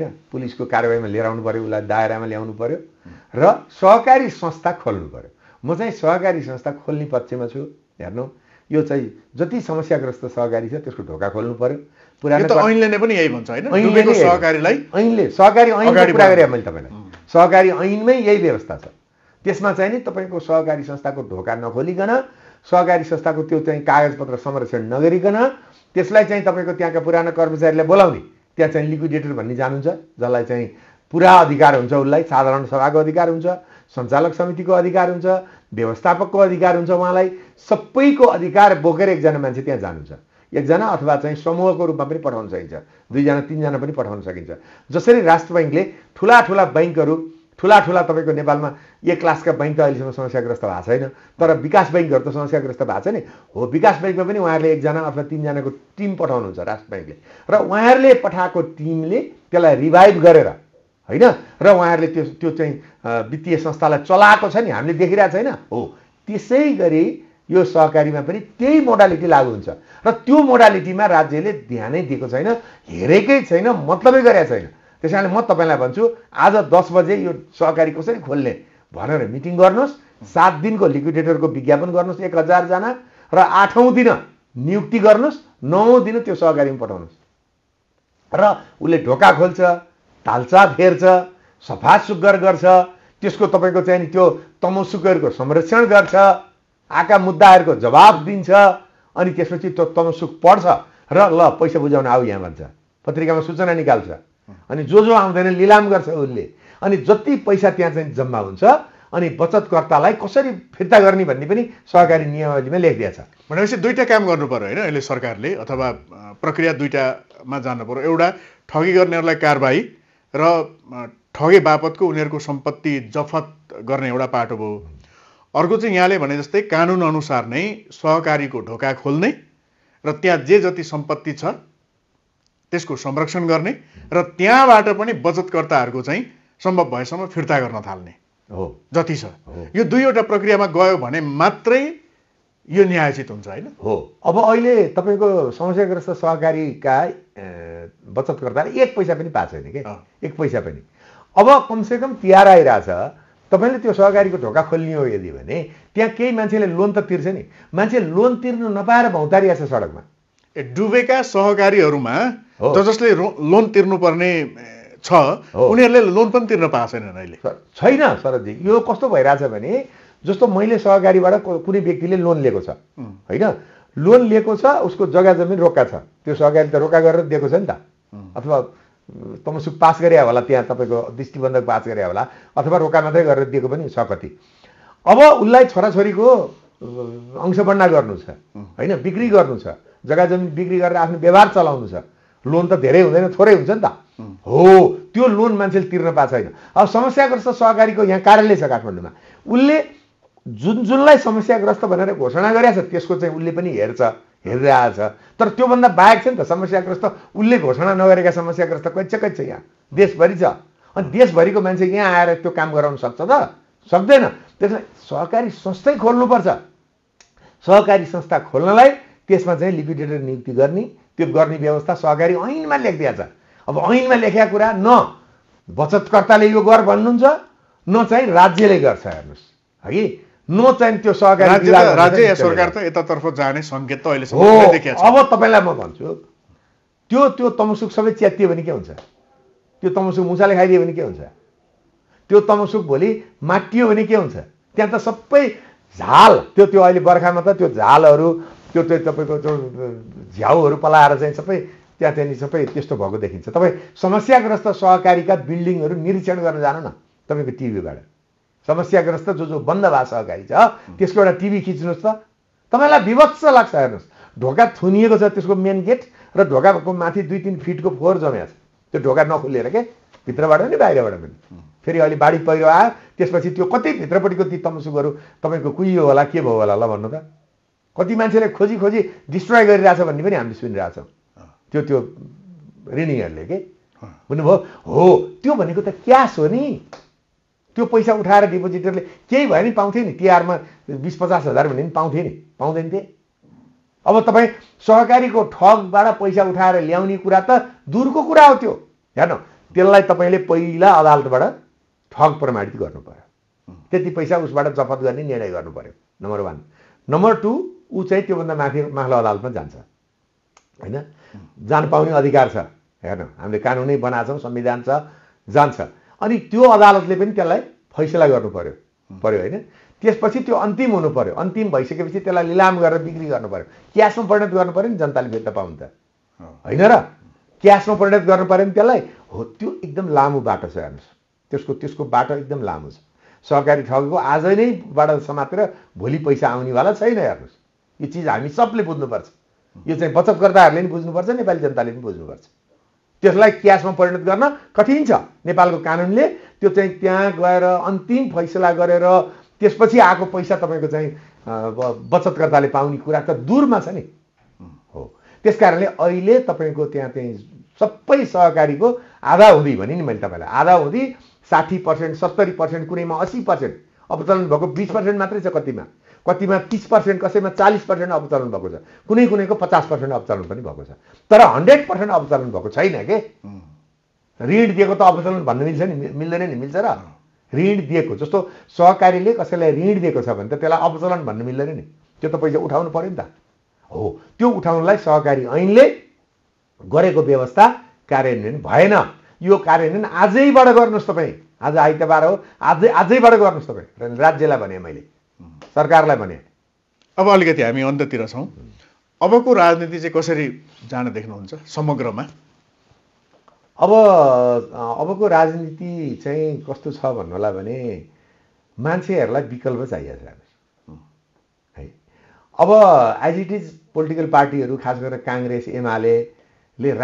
होइन पुलिसको कारवाहीमा लिएर आउनु पऱ्यो उसलाई दायरामा ल्याउनु पऱ्यो र सहकारी संस्था खोल्नु पऱ्यो म चाहिँ सहकारी संस्था खोल्ने पक्षमा छु हेर्नु यो चाहिँ जति समस्याग्रस्त सहकारी छ त्यसको ढोका खोल्नु पऱ्यो सहकारी मैले तपाईँलाई सहकारी ऐनमै यही व्यवस्था छ त्यसमा चाहिँ नि तपाईँको सहकारी संस्थाको ढोका नखोलिकन सहकारी संस्थाको त्यो चाहिँ कागजपत्र संरक्षण नगरिकन त्यसलाई चाहिँ तपाईँको त्यहाँका पुराना कर्मचारीलाई बोलाउने त्यहाँ चाहिँ लिक्विडेटर भन्ने जानुहुन्छ जसलाई चाहिँ पुरा अधिकार हुन्छ उसलाई साधारण सभाको अधिकार हुन्छ सञ्चालक समितिको अधिकार हुन्छ व्यवस्थापकको अधिकार हुन्छ उहाँलाई सबैको अधिकार बोकेर एकजना मान्छे त्यहाँ जानुहुन्छ एकजना अथवा चाहिँ समूहको रूपमा पनि पठाउन सकिन्छ दुईजना तिनजना पनि पठाउन सकिन्छ जसरी राष्ट्र ब्याङ्कले ठुला ठुला ब्याङ्कहरू ठुला ठुला तपाईँको नेपालमा एक क्लासका बैङ्क त अहिलेसम्म समस्याग्रस्त भएको छैन तर विकास ब्याङ्कहरू त समस्याग्रस्त भएको छ नि हो विकास ब्याङ्कमा पनि उहाँहरूले एकजना अथवा तिनजनाको टिम पठाउनुहुन्छ राष्ट्र ब्याङ्कले र उहाँहरूले पठाएको टिमले त्यसलाई रिभाइभ गरेर होइन र उहाँहरूले त्यो त्यो चाहिँ वित्तीय संस्थालाई चलाएको छ नि हामीले देखिरहेको छैन हो त्यसै गरी यो सहकारीमा पनि त्यही मोडालिटी लागु हुन्छ र त्यो मोडालिटीमा राज्यले ध्यानै दिएको छैन हेरेकै छैन मतलबै गरेका छैन त्यस कारणले म तपाईँलाई भन्छु आज दस बजे यो सहकारी कसरी खोल्ने भनेर मिटिङ गर्नुहोस् सात दिनको लिक्विडेटरको विज्ञापन गर्नुहोस् एक हजारजना र आठौँ दिन नियुक्ति गर्नुहोस् नौ दिन त्यो सहकारीमा पठाउनुहोस् र उसले ढोका खोल्छ तालचा फेर्छ सफा सुग्घर गर्छ त्यसको तपाईँको चाहिँ त्यो तमसुकहरूको संरक्षण गर्छ आका मुद्दाहरूको जवाब दिन्छ अनि त्यसपछि त्यो तमसुक पढ्छ र ल पैसा बुझाउन आऊ यहाँ भन्छ पत्रिकामा सूचना निकाल्छ अनि जो जो आउँदैन लिलाम गर्छ उसले अनि जति पैसा त्यहाँ चाहिँ जम्मा हुन्छ अनि बचतकर्तालाई कसरी फिर्ता गर्ने भन्ने पनि सहकारी नियमावलीमा छ भनेपछि दुईवटा काम गर्नु पऱ्यो होइन अहिले सरकारले अथवा प्रक्रिया दुईवटामा जानु पऱ्यो एउटा ठगी गर्नेहरूलाई कारबाही र ठगे बापतको उनीहरूको सम्पत्ति जफत गर्ने एउटा पाटो भयो अर्को चाहिँ यहाँले भने जस्तै अनुसार नै सहकारीको ढोका खोल्ने र त्यहाँ जे जति सम्पत्ति छ त्यसको संरक्षण गर्ने र त्यहाँबाट पनि बचतकर्ताहरूको चाहिँ सम्भव भएसम्म फिर्ता गर्न थाल्ने हो जति छ यो दुईवटा प्रक्रियामा गयो भने मात्रै यो न्यायचित हुन्छ होइन हो अब अहिले तपाईँको समस्याग्रस्त सहकारीका बचतकर्ताले एक पैसा पनि पाएको छैन कि एक पैसा पनि अब कमसेकम तिहार आइरहेछ तपाईँले त्यो सहकारीको ढोका खोल्ने हो यदि भने त्यहाँ केही मान्छेले लोन त तिर्छ नि मान्छे लोन तिर्नु नपाएर भौतारिया छ सडकमा डुबेका सहकारीहरूमा जसले लोन तिर्नुपर्ने छ उनीहरूले लोन पनि तिर्न पाएको छैनन् अहिले छैन शरदजी यो कस्तो भइरहेछ भने जस्तो मैले सहकारीबाट कुनै व्यक्तिले लोन लिएको छ होइन लोन लिएको छ उसको जग्गा जमिन रोका छ त्यो सहकारी त रोका गरेर दिएको छ नि त अथवा तमसुक पास गरे होला त्यहाँ तपाईँको दृष्टिबन्धक पास गरे होला अथवा रोका मात्रै गरेर दिएको पनि छ कति अब उसलाई छोराछोरीको अंश बन्ना गर्नु छ होइन बिक्री गर्नु छ जग्गा जमिन बिक्री गरेर आफ्नो व्यवहार चलाउनु छ लोन त धेरै हुँदैन थोरै हुन्छ नि त हो त्यो लोन मान्छेले तिर्न पाएको छैन अब समस्याग्रस्त सहकारीको यहाँ कार्यालय छ काठमाडौँमा उसले जुन जुनलाई समस्याग्रस्त भनेर घोषणा गरेछ छ त्यसको चाहिँ उसले पनि हेर्छ हेरिरहेछ तर त्योभन्दा बाहेक छ नि त समस्याग्रस्त उसले घोषणा नगरेका समस्याग्रस्त कैच छ यहाँ देशभरि छ अनि देशभरिको मान्छे यहाँ आएर त्यो काम गराउन सक्छ त सक्दैन त्यसलाई सहकारी संस्थै खोल्नुपर्छ सहकारी संस्था खोल्नलाई त्यसमा चाहिँ लिक्विडेटर नियुक्ति गर्ने त्यो गर्ने व्यवस्था सहकारी ऐनमा लेखिदिएको छ अब ऐनमा लेखेका कुरा न बचतकर्ताले यो गर भन्नुहुन्छ न चाहिँ राज्यले गर्छ हेर्नुहोस् है न चाहिँ त्यो सहकारी राज्य सरकार त यतातर्फ जाने सङ्केत त अहिले अब तपाईँलाई म भन्छु त्यो त्यो तमसुक सबै च्यातियो भने के हुन्छ त्यो तमसुक मुसाले खाइदियो भने के हुन्छ त्यो तमसुक भोलि माटियो भने के हुन्छ त्यहाँ त सबै झाल त्यो त्यो अहिले बर्खामा त त्यो झालहरू त्यो चाहिँ तपाईँको झ्याउहरू पलाएर चाहिँ सबै त्यहाँ त्यहाँनिर सबै त्यस्तो भएको देखिन्छ तपाईँ समस्याग्रस्त सहकारीका बिल्डिङहरू निरीक्षण गर्न जानु न तपाईँको टिभीबाट समस्याग्रस्त जो जो बन्द भएको सहकारी छ त्यसको एउटा टिभी खिच्नुहोस् त तपाईँलाई विभत्स लाग्छ हेर्नुहोस् ढोका थुनिएको छ त्यसको मेन गेट र ढोकाको माथि दुई तिन फिटको फोहोर जम्या छ त्यो ढोका नखुलेर के भित्रबाट नि बाहिरबाट पनि फेरि अहिले बाढी पहिरो आयो त्यसपछि त्यो कति भित्रपट्टिको ती तमसुकहरू तपाईँको कुहियो होला के भयो होला ल भन्नु त कति मान्छेले खोजी खोजी डिस्ट्रोय गरिरहेछ भन्ने पनि हामीले सुनिरहेछौँ त्यो त्यो ऋणीहरूले के भन्नुभयो हो त्यो भनेको त क्यास हो नि त्यो पैसा उठाएर डिपोजिटरले केही भए नि पाउँथे नि तिहारमा बिस पचास हजार भने नि पाउँथे नि पाउँदैन थिए अब तपाईँ सहकारीको ठगबाट पैसा उठाएर ल्याउने कुरा त दूरको कुरा हो त्यो हेर्नु त्यसलाई तपाईँले पहिला अदालतबाट ठग प्रमाणित गर्नु पऱ्यो त्यति पैसा उसबाट जफत गर्ने निर्णय गर्नु पऱ्यो नम्बर वान नम्बर टू ऊ चाहिँ त्योभन्दा माथि माथिल्लो अदालतमा जान्छ होइन जान पाउने अधिकार छ हेर्नु हामीले कानुनै बनाएको छौँ संविधान छ जान्छ अनि त्यो अदालतले पनि त्यसलाई फैसला गर्नु पऱ्यो पऱ्यो होइन त्यसपछि त्यो अन्तिम हुनु पऱ्यो अन्तिम भइसकेपछि त्यसलाई लिलाम गरेर बिक्री गर्नु पऱ्यो क्यासमा परिणत गर्नु पऱ्यो नि जनताले फिर्ता पाउनु त होइन र क्यासमा परिणत गर्नु पऱ्यो नि त्यसलाई हो त्यो एकदम लामो बाटो छ हेर्नुहोस् त्यसको त्यसको बाटो एकदम लामो छ सहकारी ठगेको आज नै बाटो समातेर भोलि पैसा आउनेवाला छैन हेर्नुहोस् यो चिज हामी सबले बुझ्नुपर्छ यो चाहिँ बचतकर्ताहरूले पनि बुझ्नुपर्छ नेपाली जनताले पनि बुझ्नुपर्छ त्यसलाई क्यासमा परिणत गर्न कठिन छ नेपालको कानुनले त्यो चाहिँ त्यहाँ गएर अन्तिम फैसला गरेर त्यसपछि आएको पैसा तपाईँको चाहिँ बचतकर्ताले पाउने कुरा त दूरमा छ नि हो त्यस कारणले अहिले तपाईँको त्यहाँ चाहिँ सबै सहकारीको आधा हुँदी भने नि मैले तपाईँलाई आधा हुँदी साठी पर्सेन्ट सत्तरी पर्सेन्ट कुनैमा असी पर्सेन्ट अवतरण भएको बिस पर्सेन्ट मात्रै छ कतिमा कतिमा तिस पर्सेन्ट कसैमा चालिस पर्सेन्ट अवतरण भएको छ कुनै कुनैको पचास पर्सेन्ट अवतरण पनि भएको छ तर हन्ड्रेड पर्सेन्ट अवतरण भएको छैन के ऋण दिएको त अवतरण भन्न मिल्छ नि मिल्दैन नि मिल्छ र ऋण दिएको जस्तो सहकारीले कसैलाई ऋण दिएको छ भने त त्यसलाई अवचलन भन्नु मिल्दैन नि त्यो त पैसा उठाउनु पऱ्यो नि त हो त्यो उठाउनलाई सहकारी ऐनले गरेको व्यवस्था कार्यान्वयन भएन यो कार्यान्वयन आजैबाट गर्नुहोस् तपाईँ आज आइतबार हो आजै आजैबाट गर्नुहोस् तपाईँ राज्यलाई भने मैले सरकारलाई भने अब अलिकति हामी अन्ततिर छौँ अबको राजनीति चाहिँ कसरी जान देख्नुहुन्छ समग्रमा अब अबको राजनीति चाहिँ कस्तो छ भन्नुहोला भने मान्छेहरूलाई विकल्प चाहिएको छ है अब एज इट इज पोलिटिकल पार्टीहरू खास गरेर काङ्ग्रेस एमाले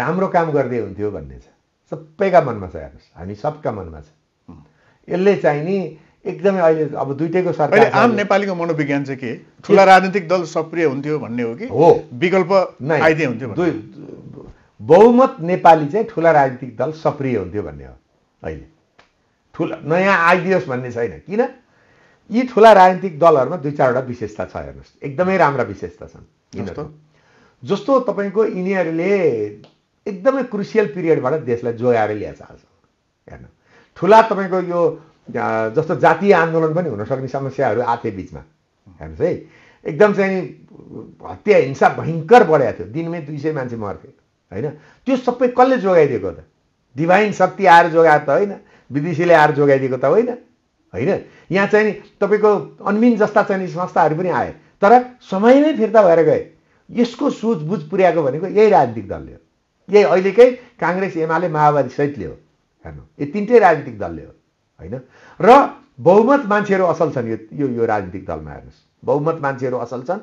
राम्रो काम गर्दै हुन्थ्यो भन्ने छ सबैका मनमा छ हेर्नुहोस् हामी सबका मनमा छ यसले चाहिँ नि एकदमै अहिले अब दुइटैको सरकार आम नेपालीको मनोविज्ञान चाहिँ के ठुला राजनीतिक दल सक्रिय हुन्थ्यो भन्ने हो कि हो विकल्प आइदिए हुन्थ्यो दुई बहुमत नेपाली चाहिँ ठुला राजनीतिक दल सक्रिय हुन्थ्यो भन्ने हो अहिले ठुला नयाँ आइदियोस् भन्ने छैन किन यी ठुला राजनीतिक दलहरूमा दुई चारवटा विशेषता छ हेर्नुहोस् एकदमै राम्रा विशेषता छन् जस्तो तपाईँको यिनीहरूले एकदमै क्रुसियल पिरियडबाट देशलाई जोगाएर ल्याएछ आज हेर्नु ठुला तपाईँको यो जस्तो जातीय आन्दोलन पनि हुनसक्ने समस्याहरू आथे बिचमा हेर्नुहोस् है एकदम चाहिँ हत्या हिंसा भयङ्कर बढेको थियो दिनमै दुई सय मान्छे मर्थे होइन त्यो सबै कसले जोगाइदिएको त डिभाइन शक्ति आएर जोगाएको त होइन विदेशीले आएर जोगाइदिएको त होइन होइन यहाँ चाहिँ नि तपाईँको अन्मिन जस्ता चाहिँ संस्थाहरू पनि आए तर समयमै फिर्ता भएर गए यसको सोझबुझ पुर्याएको भनेको यही राजनीतिक दलले हो यही अहिलेकै काङ्ग्रेस एमाले माओवादी सहितले हो हेर्नु यो तिनटै राजनीतिक दलले हो होइन र बहुमत मान्छेहरू असल छन् यो यो राजनीतिक दलमा हेर्नुहोस् बहुमत मान्छेहरू असल छन्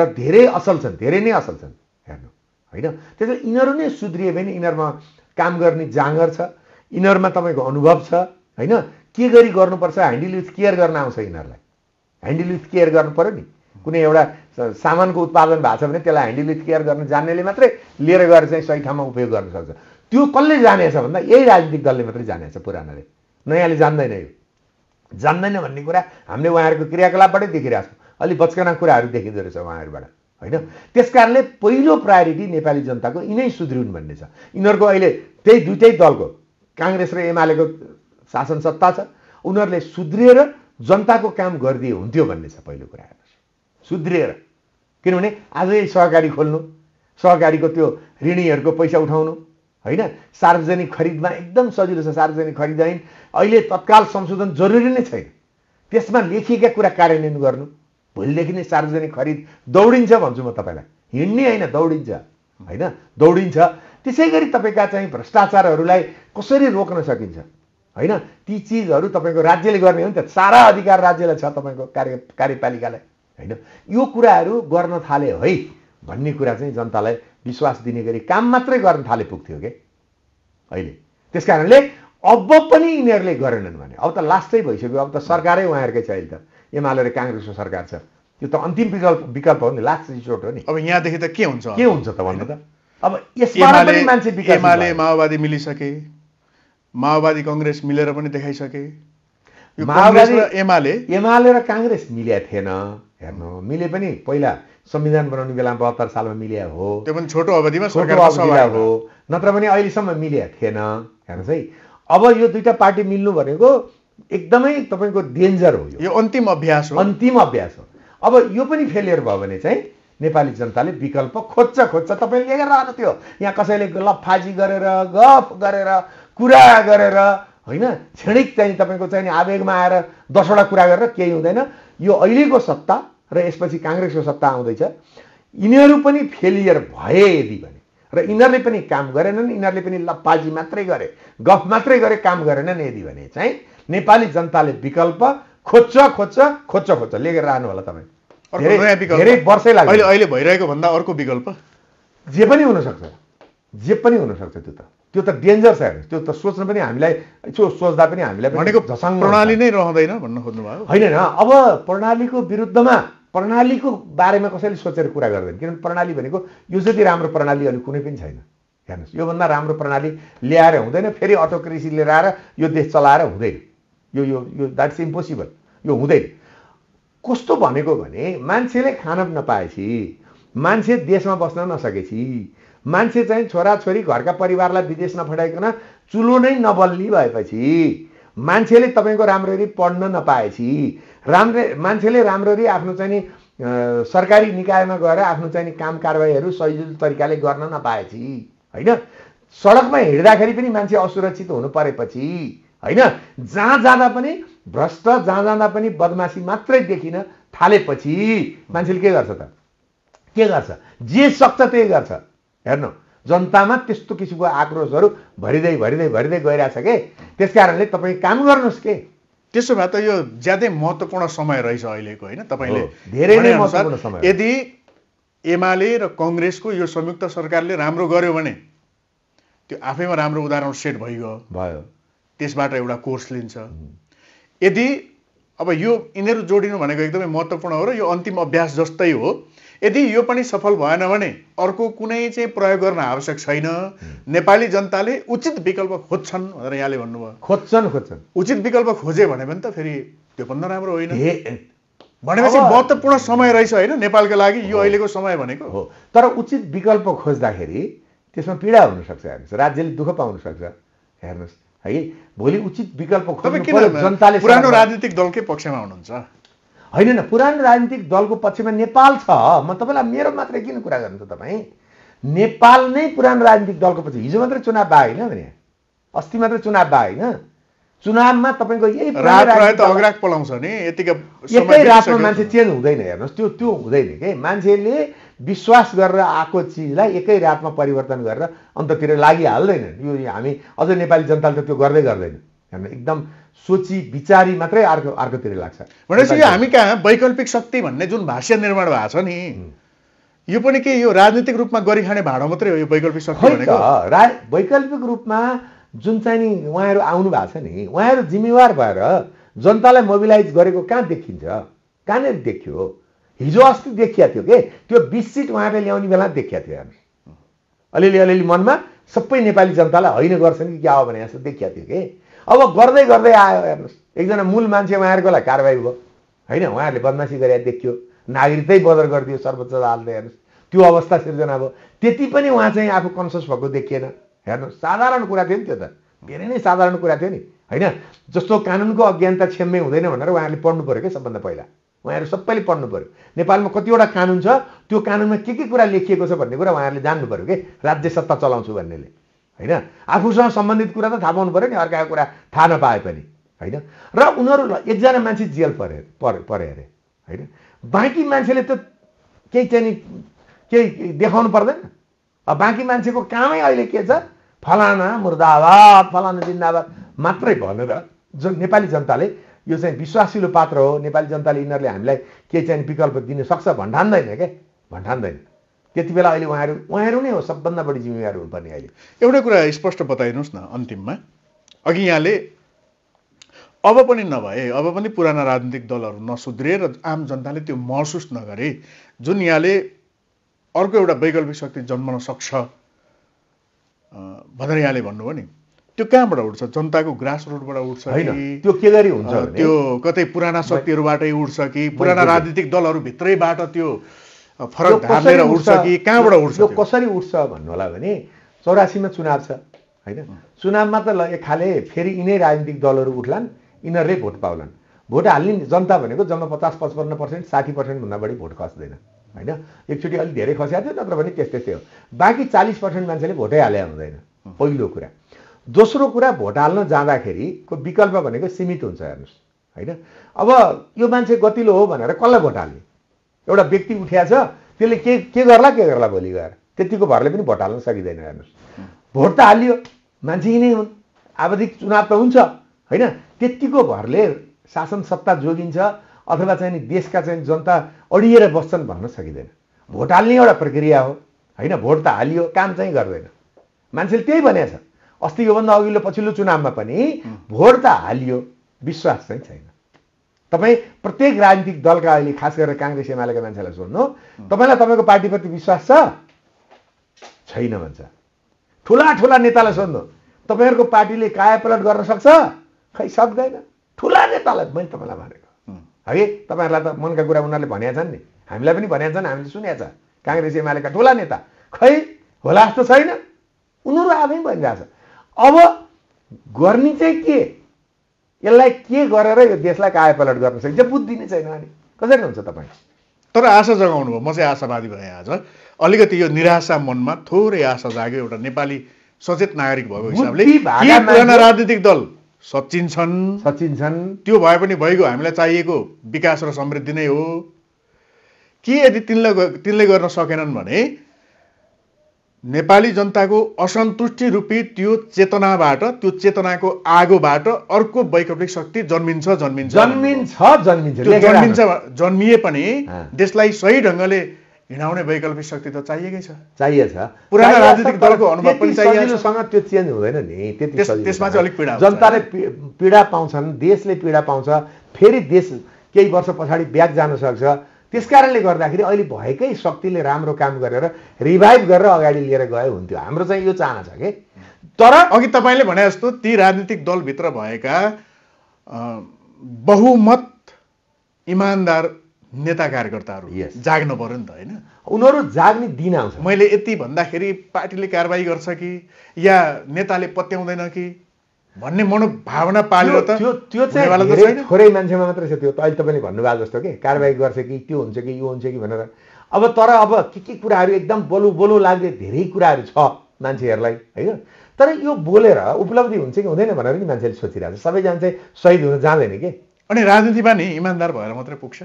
र धेरै असल छन् धेरै नै असल छन् हेर्नु होइन त्यसो यिनीहरू नै सुध्रियो भने यिनीहरूमा काम गर्ने जाँगर छ यिनीहरूमा तपाईँको अनुभव छ होइन के गरी गर्नुपर्छ ह्यान्डल विथ केयर गर्न आउँछ यिनीहरूलाई ह्यान्डल विथ केयर गर्नु पऱ्यो नि कुनै एउटा सामानको उत्पादन भएको छ भने त्यसलाई ह्यान्डल विथ केयर गर्न जान्नेले मात्रै लिएर गएर चाहिँ सही ठाउँमा उपयोग गर्न सक्छ त्यो कसले जानेछ भन्दा यही राजनीतिक दलले मात्रै जानेछ पुरानाले नयाँले जान्दैन यो जान्दैन भन्ने कुरा हामीले उहाँहरूको क्रियाकलापबाटै देखिरहेको छौँ अलि बचकना कुराहरू देखिँदो रहेछ उहाँहरूबाट होइन त्यस कारणले पहिलो प्रायोरिटी नेपाली जनताको यिनै सुध्रिउन् भन्ने छ यिनीहरूको अहिले त्यही दुइटै दलको काङ्ग्रेस र एमालेको शासन सत्ता छ उनीहरूले सुध्रिएर जनताको काम गरिदिए हुन्थ्यो भन्ने छ पहिलो कुरा हेर्नुहोस् सुध्रिएर किनभने आजै सहकारी खोल्नु सहकारीको त्यो ऋणीहरूको पैसा उठाउनु होइन सार्वजनिक खरिदमा एकदम सजिलो छ सार्वजनिक खरिद ऐन अहिले तत्काल संशोधन जरुरी नै छैन त्यसमा लेखिएका कुरा कार्यान्वयन गर्नु भोलिदेखि नै सार्वजनिक खरिद दौडिन्छ भन्छु म तपाईँलाई हिँड्ने होइन दौडिन्छ होइन दौडिन्छ त्यसै गरी तपाईँका चाहिँ भ्रष्टाचारहरूलाई कसरी रोक्न सकिन्छ होइन ती चिजहरू तपाईँको राज्यले गर्ने हो नि त सारा अधिकार राज्यलाई छ तपाईँको कार्य कार्यपालिकालाई होइन यो कुराहरू गर्न थाले है भन्ने कुरा चाहिँ जनतालाई विश्वास दिने गरी काम मात्रै गर्न थाले पुग्थ्यो के अहिले त्यस कारणले अब पनि यिनीहरूले गरेनन् भने अब त लास्टै भइसक्यो अब त सरकारै उहाँहरूकै छ अहिले त एमाले र काङ्ग्रेसको सरकार छ यो त अन्तिम विकल्प विकल्प हो नि लास्ट रिसोर्ट हो नि अब यहाँदेखि त के हुन्छ के हुन्छ त भन्नु त अब मान्छे एमाले माओवादी मिलिसके माओवादी कङ्ग्रेस मिलेर पनि देखाइसके माओवादी एमाले एमाले र काङ्ग्रेस मिल्या थिएन हेर्नु मिले पनि पहिला संविधान बनाउने बेलामा बहत्तर सालमा मिल्या हो त्यो पनि छोटो अवधिमा छोटो अवधिमा हो नत्र भने अहिलेसम्म मिले थिएन हेर्नुहोस् है अब यो दुईवटा पार्टी मिल्नु भनेको एकदमै तपाईँको डेन्जर हो यो अन्तिम अभ्यास हो अन्तिम अभ्यास हो अब यो पनि फेलियर भयो भने चाहिँ नेपाली जनताले विकल्प खोज्छ खोज्छ तपाईँले आएको त्यो यहाँ कसैले लफाजी गरेर गफ गरेर कुरा गरेर होइन क्षणिक चाहिँ तपाईँको चाहिँ आवेगमा आएर दसवटा कुरा गरेर केही हुँदैन यो अहिलेको सत्ता र यसपछि काङ्ग्रेसको सत्ता आउँदैछ यिनीहरू पनि फेलियर भए यदि भने र यिनीहरूले पनि काम गरेनन् यिनीहरूले पनि लप्पाजी मात्रै गरे गफ मात्रै गरे काम गरेनन् यदि भने चाहिँ नेपाली जनताले विकल्प खोज्छ खोज्छ खोज्छ खोज्छ लिएर रहनु होला तपाईँ धेरै वर्षै लाग्छ अहिले अहिले भइरहेको भन्दा अर्को विकल्प जे पनि हुनसक्छ जे पनि हुनसक्छ त्यो त त्यो त डेन्जर छ हेर्नुहोस् त्यो त सोच्न पनि हामीलाई यसो सोच्दा पनि हामीलाई भनेको प्रणाली नै रहँदैन भन्न खोज्नुभयो होइन अब प्रणालीको विरुद्धमा प्रणालीको बारेमा कसैले सोचेर कुरा गर्दैन किनभने प्रणाली भनेको यो जति राम्रो प्रणाली अहिले कुनै पनि छैन हेर्नुहोस् योभन्दा राम्रो प्रणाली ल्याएर हुँदैन फेरि अटोक्रेसी लिएर आएर यो देश चलाएर हुँदैन यो यो यो इज इम्पोसिबल यो हुँदैन कस्तो भनेको भने मान्छेले खान नपाएपछि मान्छे देशमा बस्न नसकेपछि मान्छे चाहिँ छोराछोरी घरका परिवारलाई विदेश नफटाइकन चुलो नै नबल्ली भएपछि मान्छेले तपाईँको राम्ररी पढ्न नपाएपछि राम्रे मान्छेले राम्ररी आफ्नो चाहिँ नि सरकारी निकायमा गएर आफ्नो चाहिँ नि काम कारवाहीहरू सजिलो तरिकाले गर्न नपाएपछि होइन सडकमा हिँड्दाखेरि पनि मान्छे असुरक्षित हुनु परेपछि होइन जहाँ जाँदा पनि भ्रष्ट जहाँ जाँदा पनि बदमासी मात्रै देखिन थालेपछि मान्छेले के गर्छ त के गर्छ जे सक्छ त्यही गर्छ हेर्नु जनतामा त्यस्तो किसिमको आक्रोशहरू भरिँदै भरिँदै भरिँदै गइरहेछ के त्यस कारणले तपाईँ काम गर्नुहोस् के त्यसो भए त यो ज्यादै महत्त्वपूर्ण समय रहेछ अहिलेको होइन तपाईँले धेरै नै महत्त्वपूर्ण समय यदि एमाले र कङ्ग्रेसको यो संयुक्त सरकारले राम्रो गर्यो भने त्यो आफैमा राम्रो उदाहरण सेट भइगयो भयो त्यसबाट एउटा कोर्स लिन्छ यदि अब यो यिनीहरू जोडिनु भनेको एकदमै महत्त्वपूर्ण हो र यो अन्तिम अभ्यास जस्तै हो यदि यो पनि सफल भएन भने अर्को कुनै चाहिँ प्रयोग गर्न आवश्यक छैन नेपाली जनताले उचित विकल्प खोज्छन् भनेर यहाँले भन्नुभयो खोज्छन् खोज्छन् उचित विकल्प खोजे भने पनि त फेरि त्यो पनि राम्रो होइन भनेपछि महत्त्वपूर्ण समय रहेछ होइन नेपालको लागि यो अहिलेको समय भनेको हो तर उचित विकल्प खोज्दाखेरि त्यसमा पीडा हुनसक्छ हेर्नुहोस् राज्यले दुःख पाउन सक्छ हेर्नुहोस् है भोलि उचित विकल्प जनताले पुरानो राजनीतिक दलकै पक्षमा हुनुहुन्छ होइन न पुरानो राजनीतिक दलको पक्षमा नेपाल छ म तपाईँलाई मेरो मात्रै किन कुरा गर्नु त तपाईँ नेपाल नै पुरानो राजनीतिक दलको पछि हिजो मात्रै चुनाव भयो होइन भने अस्ति मात्रै चुनाव भयो होइन चुनावमा तपाईँको यही पलाउँछ नि एकै रातमा मान्छे चेन्ज हुँदैन हेर्नुहोस् त्यो त्यो हुँदैन कि मान्छेले विश्वास गरेर आएको चिजलाई एकै रातमा परिवर्तन गरेर अन्ततिर लागिहाल्दैन यो हामी अझ नेपाली जनताले त त्यो गर्दै गर्दैन हेर्नु एकदम सोची विचारी मात्रै अर्को अर्कोतिर लाग्छ भनेपछि हामी कहाँ वैकल्पिक शक्ति भन्ने जुन भाष्य निर्माण भएको छ नि यो पनि के यो राजनीतिक रूपमा गरिखाने भाँडो मात्रै हो यो वैकल्पिक शक्ति भनेको रा वैकल्पिक रूपमा जुन चाहिँ नि उहाँहरू आउनु भएको छ नि उहाँहरू जिम्मेवार भएर जनतालाई मोबिलाइज गरेको कहाँ देखिन्छ कहाँनिर देखियो हिजो अस्ति देखिया थियो के त्यो बिस सिट उहाँहरूले ल्याउने बेला देखिया थियो हामी अलिअलि अलिअलि मनमा सबै नेपाली जनतालाई होइन गर्छन् कि क्या हो भने जस्तो देखिया थियो के अब गर्दै गर्दै आयो हेर्नुहोस् एकजना मूल मान्छे उहाँहरूकोलाई कारवाही भयो होइन उहाँहरूले बदमासी गरे देखियो नागरिकै बदर गरिदियो सर्वोच्च अदालतले हेर्नुहोस् त्यो अवस्था सिर्जना भयो त्यति पनि उहाँ चाहिँ आफू कन्सियस भएको देखिएन हेर्नुहोस् साधारण कुरा थियो नि त्यो त धेरै नै साधारण कुरा थियो नि होइन जस्तो कानुनको अज्ञानता क्षम्य हुँदैन भनेर उहाँहरूले पढ्नु पऱ्यो क्या सबभन्दा पहिला उहाँहरू सबैले पढ्नु पऱ्यो नेपालमा कतिवटा कानुन छ त्यो कानुनमा के के कुरा लेखिएको छ भन्ने कुरा उहाँहरूले जान्नु पऱ्यो कि राज्य सत्ता चलाउँछु भन्नेले होइन आफूसँग सम्बन्धित कुरा त थाहा पाउनु पऱ्यो नि अर्काको कुरा थाहा नपाए पनि होइन र उनीहरू एकजना मान्छे जेल परे परे परे अरे होइन बाँकी मान्छेले त केही चाहिँ नि केही देखाउनु पर्दैन अब बाँकी मान्छेको कामै अहिले के छ फलाना मुर्दाबाद फलाना जिन्दाबाद मात्रै भनेर जो नेपाली जनताले यो चाहिँ विश्वासिलो पात्र हो नेपाली जनताले यिनीहरूले हामीलाई केही चाहिँ विकल्प दिन सक्छ भन्ठान्दैन क्या भन्ठान्दैन त्यति बेला अहिले उहाँहरू उहाँहरू नै हो सबभन्दा बढी जिम्मेवार हुनुपर्ने अहिले एउटा कुरा स्पष्ट बताइदिनुहोस् न अन्तिममा अघि यहाँले अब पनि नभए अब पनि पुराना राजनीतिक दलहरू नसुध्रे र आम जनताले त्यो महसुस नगरे जुन यहाँले अर्को एउटा वैकल्पिक शक्ति जन्मन सक्छ भनेर यहाँले भन्नुभयो नि त्यो कहाँबाट उठ्छ जनताको ग्रास रुटबाट उठ्छ कि त्यो के गरी हुन्छ त्यो कतै पुराना शक्तिहरूबाटै उठ्छ कि पुराना राजनीतिक दलहरू भित्रैबाट त्यो फरक धामेर उठ्छ कि कहाँबाट उठ्छ यो कसरी उठ्छ भन्नु होला भने चौरासीमा चुनाव छ होइन चुनावमा त एक खाले फेरि यिनै राजनीतिक दलहरू उठ्लान् यिनीहरूले भोट पाउलान् भोट हाल्ने जनता भनेको जम्मा पचास पचपन्न पर्सेन्ट साठी पर्सेन्टभन्दा बढी भोट खस्दैन होइन एकचोटि अलिक धेरै खस्या थियो नत्र भने त्यस्तै थियो बाँकी चालिस पर्सेन्ट मान्छेले भोटै हाले हुँदैन पहिलो कुरा दोस्रो कुरा भोट हाल्न जाँदाखेरिको विकल्प भनेको सीमित हुन्छ हेर्नुहोस् होइन अब यो मान्छे गतिलो हो भनेर कसलाई भोट हाल्ने एउटा व्यक्ति उठ्या छ त्यसले के के गर्ला के गर्ला भोलि गएर त्यतिको भरले पनि भोट हाल्न सकिँदैन हेर्नुहोस् भोट त हालियो मान्छे नै हुन् आवधिक चुनाव त हुन्छ होइन त्यतिको भरले शासन सत्ता जोगिन्छ अथवा चाहिँ देशका चाहिँ जनता अडिएर बस्छन् भन्न सकिँदैन भोट हाल्ने एउटा प्रक्रिया हो होइन भोट त हालियो काम चाहिँ गर्दैन मान्छेले त्यही भनेको छ अस्ति योभन्दा अघिल्लो पछिल्लो चुनावमा पनि भोट त हालियो विश्वास चाहिँ छैन तपाईँ प्रत्येक राजनीतिक दलका अहिले खास गरेर काङ्ग्रेस एमालेका मान्छेलाई सोध्नु तपाईँलाई तपाईँको पार्टीप्रति विश्वास छ छैन भन्छ ठुला ठुला नेतालाई सोध्नु तपाईँहरूको पार्टीले कायापलट गर्न सक्छ खै सक्दैन ठुला नेतालाई मैले तपाईँलाई भनेको है तपाईँहरूलाई त मनका कुरा उनीहरूले भनेका छन् नि हामीलाई पनि भनेका छन् हामीले सुनेछ छ काङ्ग्रेस एमालेका ठुला नेता खै होला जस्तो छैन उनीहरू आफै भनिरहेछ अब गर्ने चाहिँ के यसलाई के गरेर यो देशलाई कायापलट गर्न सकिन्छ बुद्धि नै छैन अनि कसरी हुन्छ तपाईँ तर आशा जगाउनु भयो म चाहिँ आशावादी भएँ आज अलिकति यो निराशा मनमा थोरै आशा जाग्यो एउटा नेपाली सचेत नागरिक भएको हिसाबले पुराना राजनीतिक दल सचिन छन् सचिन छन् त्यो भए पनि भइगयो हामीलाई चाहिएको विकास र समृद्धि नै हो के यदि तिनले तिनले गर्न सकेनन् भने नेपाली जनताको असन्तुष्टि रूपी त्यो चेतनाबाट त्यो चेतनाको आगोबाट अर्को वैकल्पिक शक्ति जन्मिन्छ जन्मिन्छ जन्मिन्छ जन्मिन्छ जन्मिन्छ जन्मिए पनि देशलाई सही ढङ्गले हिँडाउने वैकल्पिक शक्ति त चाहिएकै छ चाहिएछ पुरानो राजनीतिक दलको अनुभव पनि चाहिएसँग त्यो चेन्ज हुँदैन नि त्यसमा चाहिँ अलिक पीडा जनताले पीडा पाउँछन् देशले पीडा पाउँछ फेरि देश केही वर्ष पछाडि ब्याग जान सक्छ त्यस कारणले गर्दाखेरि अहिले भएकै शक्तिले राम्रो काम गरेर रिभाइभ गरेर अगाडि लिएर गए हुन्थ्यो हाम्रो चाहिँ यो चाहना छ कि तर अघि तपाईँले भने जस्तो ती राजनीतिक दलभित्र भएका बहुमत इमान्दार नेता कार्यकर्ताहरू yes. जाग्नु पऱ्यो नि त होइन उनीहरू जाग्ने दिन आउँछ मैले यति भन्दाखेरि पार्टीले कारवाही गर्छ कि या नेताले पत्याउँदैन कि भन्ने मनोभावना पाल्यो त त्यो त्यो चाहिँ थोरै मान्छेमा मात्रै छ त्यो त अहिले तपाईँले भन्नुभएको जस्तो कि कारवाही गर्छ कि त्यो हुन्छ कि यो हुन्छ कि भनेर अब तर अब के के कुराहरू एकदम बोलु बोलु लाग्ने धेरै कुराहरू छ मान्छेहरूलाई होइन तर यो बोलेर उपलब्धि हुन्छ कि हुँदैन भनेर नि मान्छेले सोचिरहेको छ सबैजना चाहिँ सहिद हुन जाँदैन कि अनि राजनीतिमा नि इमान्दार भएर मात्रै पुग्छ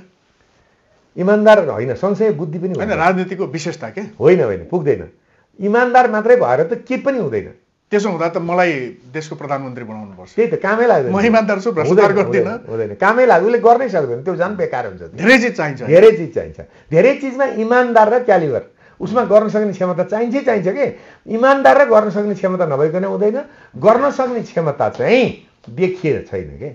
इमान्दार होइन सँगसँगै बुद्धि पनि होइन राजनीतिको विशेषता के होइन होइन पुग्दैन इमान्दार मात्रै भएर त के पनि हुँदैन त्यसो हुँदा त मलाई देशको प्रधानमन्त्री बनाउनु पर्छ त्यही त कामै लाग्दैन म इमान्दार भ्रष्टाचार गर्दिनँ हुँदैन कामै लाग्छ उसले गर्नै सक्दैन त्यो झन् बेकार हुन्छ धेरै चिज चाहिन्छ धेरै चिज चाहिन्छ धेरै चिजमा इमान्दार र क्यालिभर उसमा गर्न सक्ने क्षमता चाहिन्छै चाहिन्छ कि इमान्दार र गर्न सक्ने क्षमता नभइकन हुँदैन गर्न सक्ने क्षमता चाहिँ देखिए छैन कि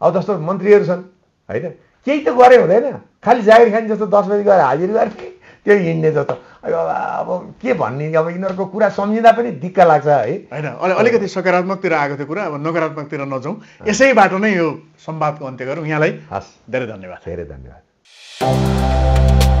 अब जस्तो मन्त्रीहरू छन् होइन केही त गरे हुँदैन खालि जागिर खाने जस्तो दस बजी गएर हाजिर गरे त्यो हिँड्ने जस्तो अब अब के भन्ने अब यिनीहरूको कुरा सम्झिँदा पनि दिक्क लाग्छ है होइन अलिकति सकारात्मकतिर आएको थियो कुरा अब नकारात्मकतिर नजाउँ यसैबाट नै यो संवादको अन्त्य गरौँ यहाँलाई हस् धेरै धन्यवाद धेरै धन्यवाद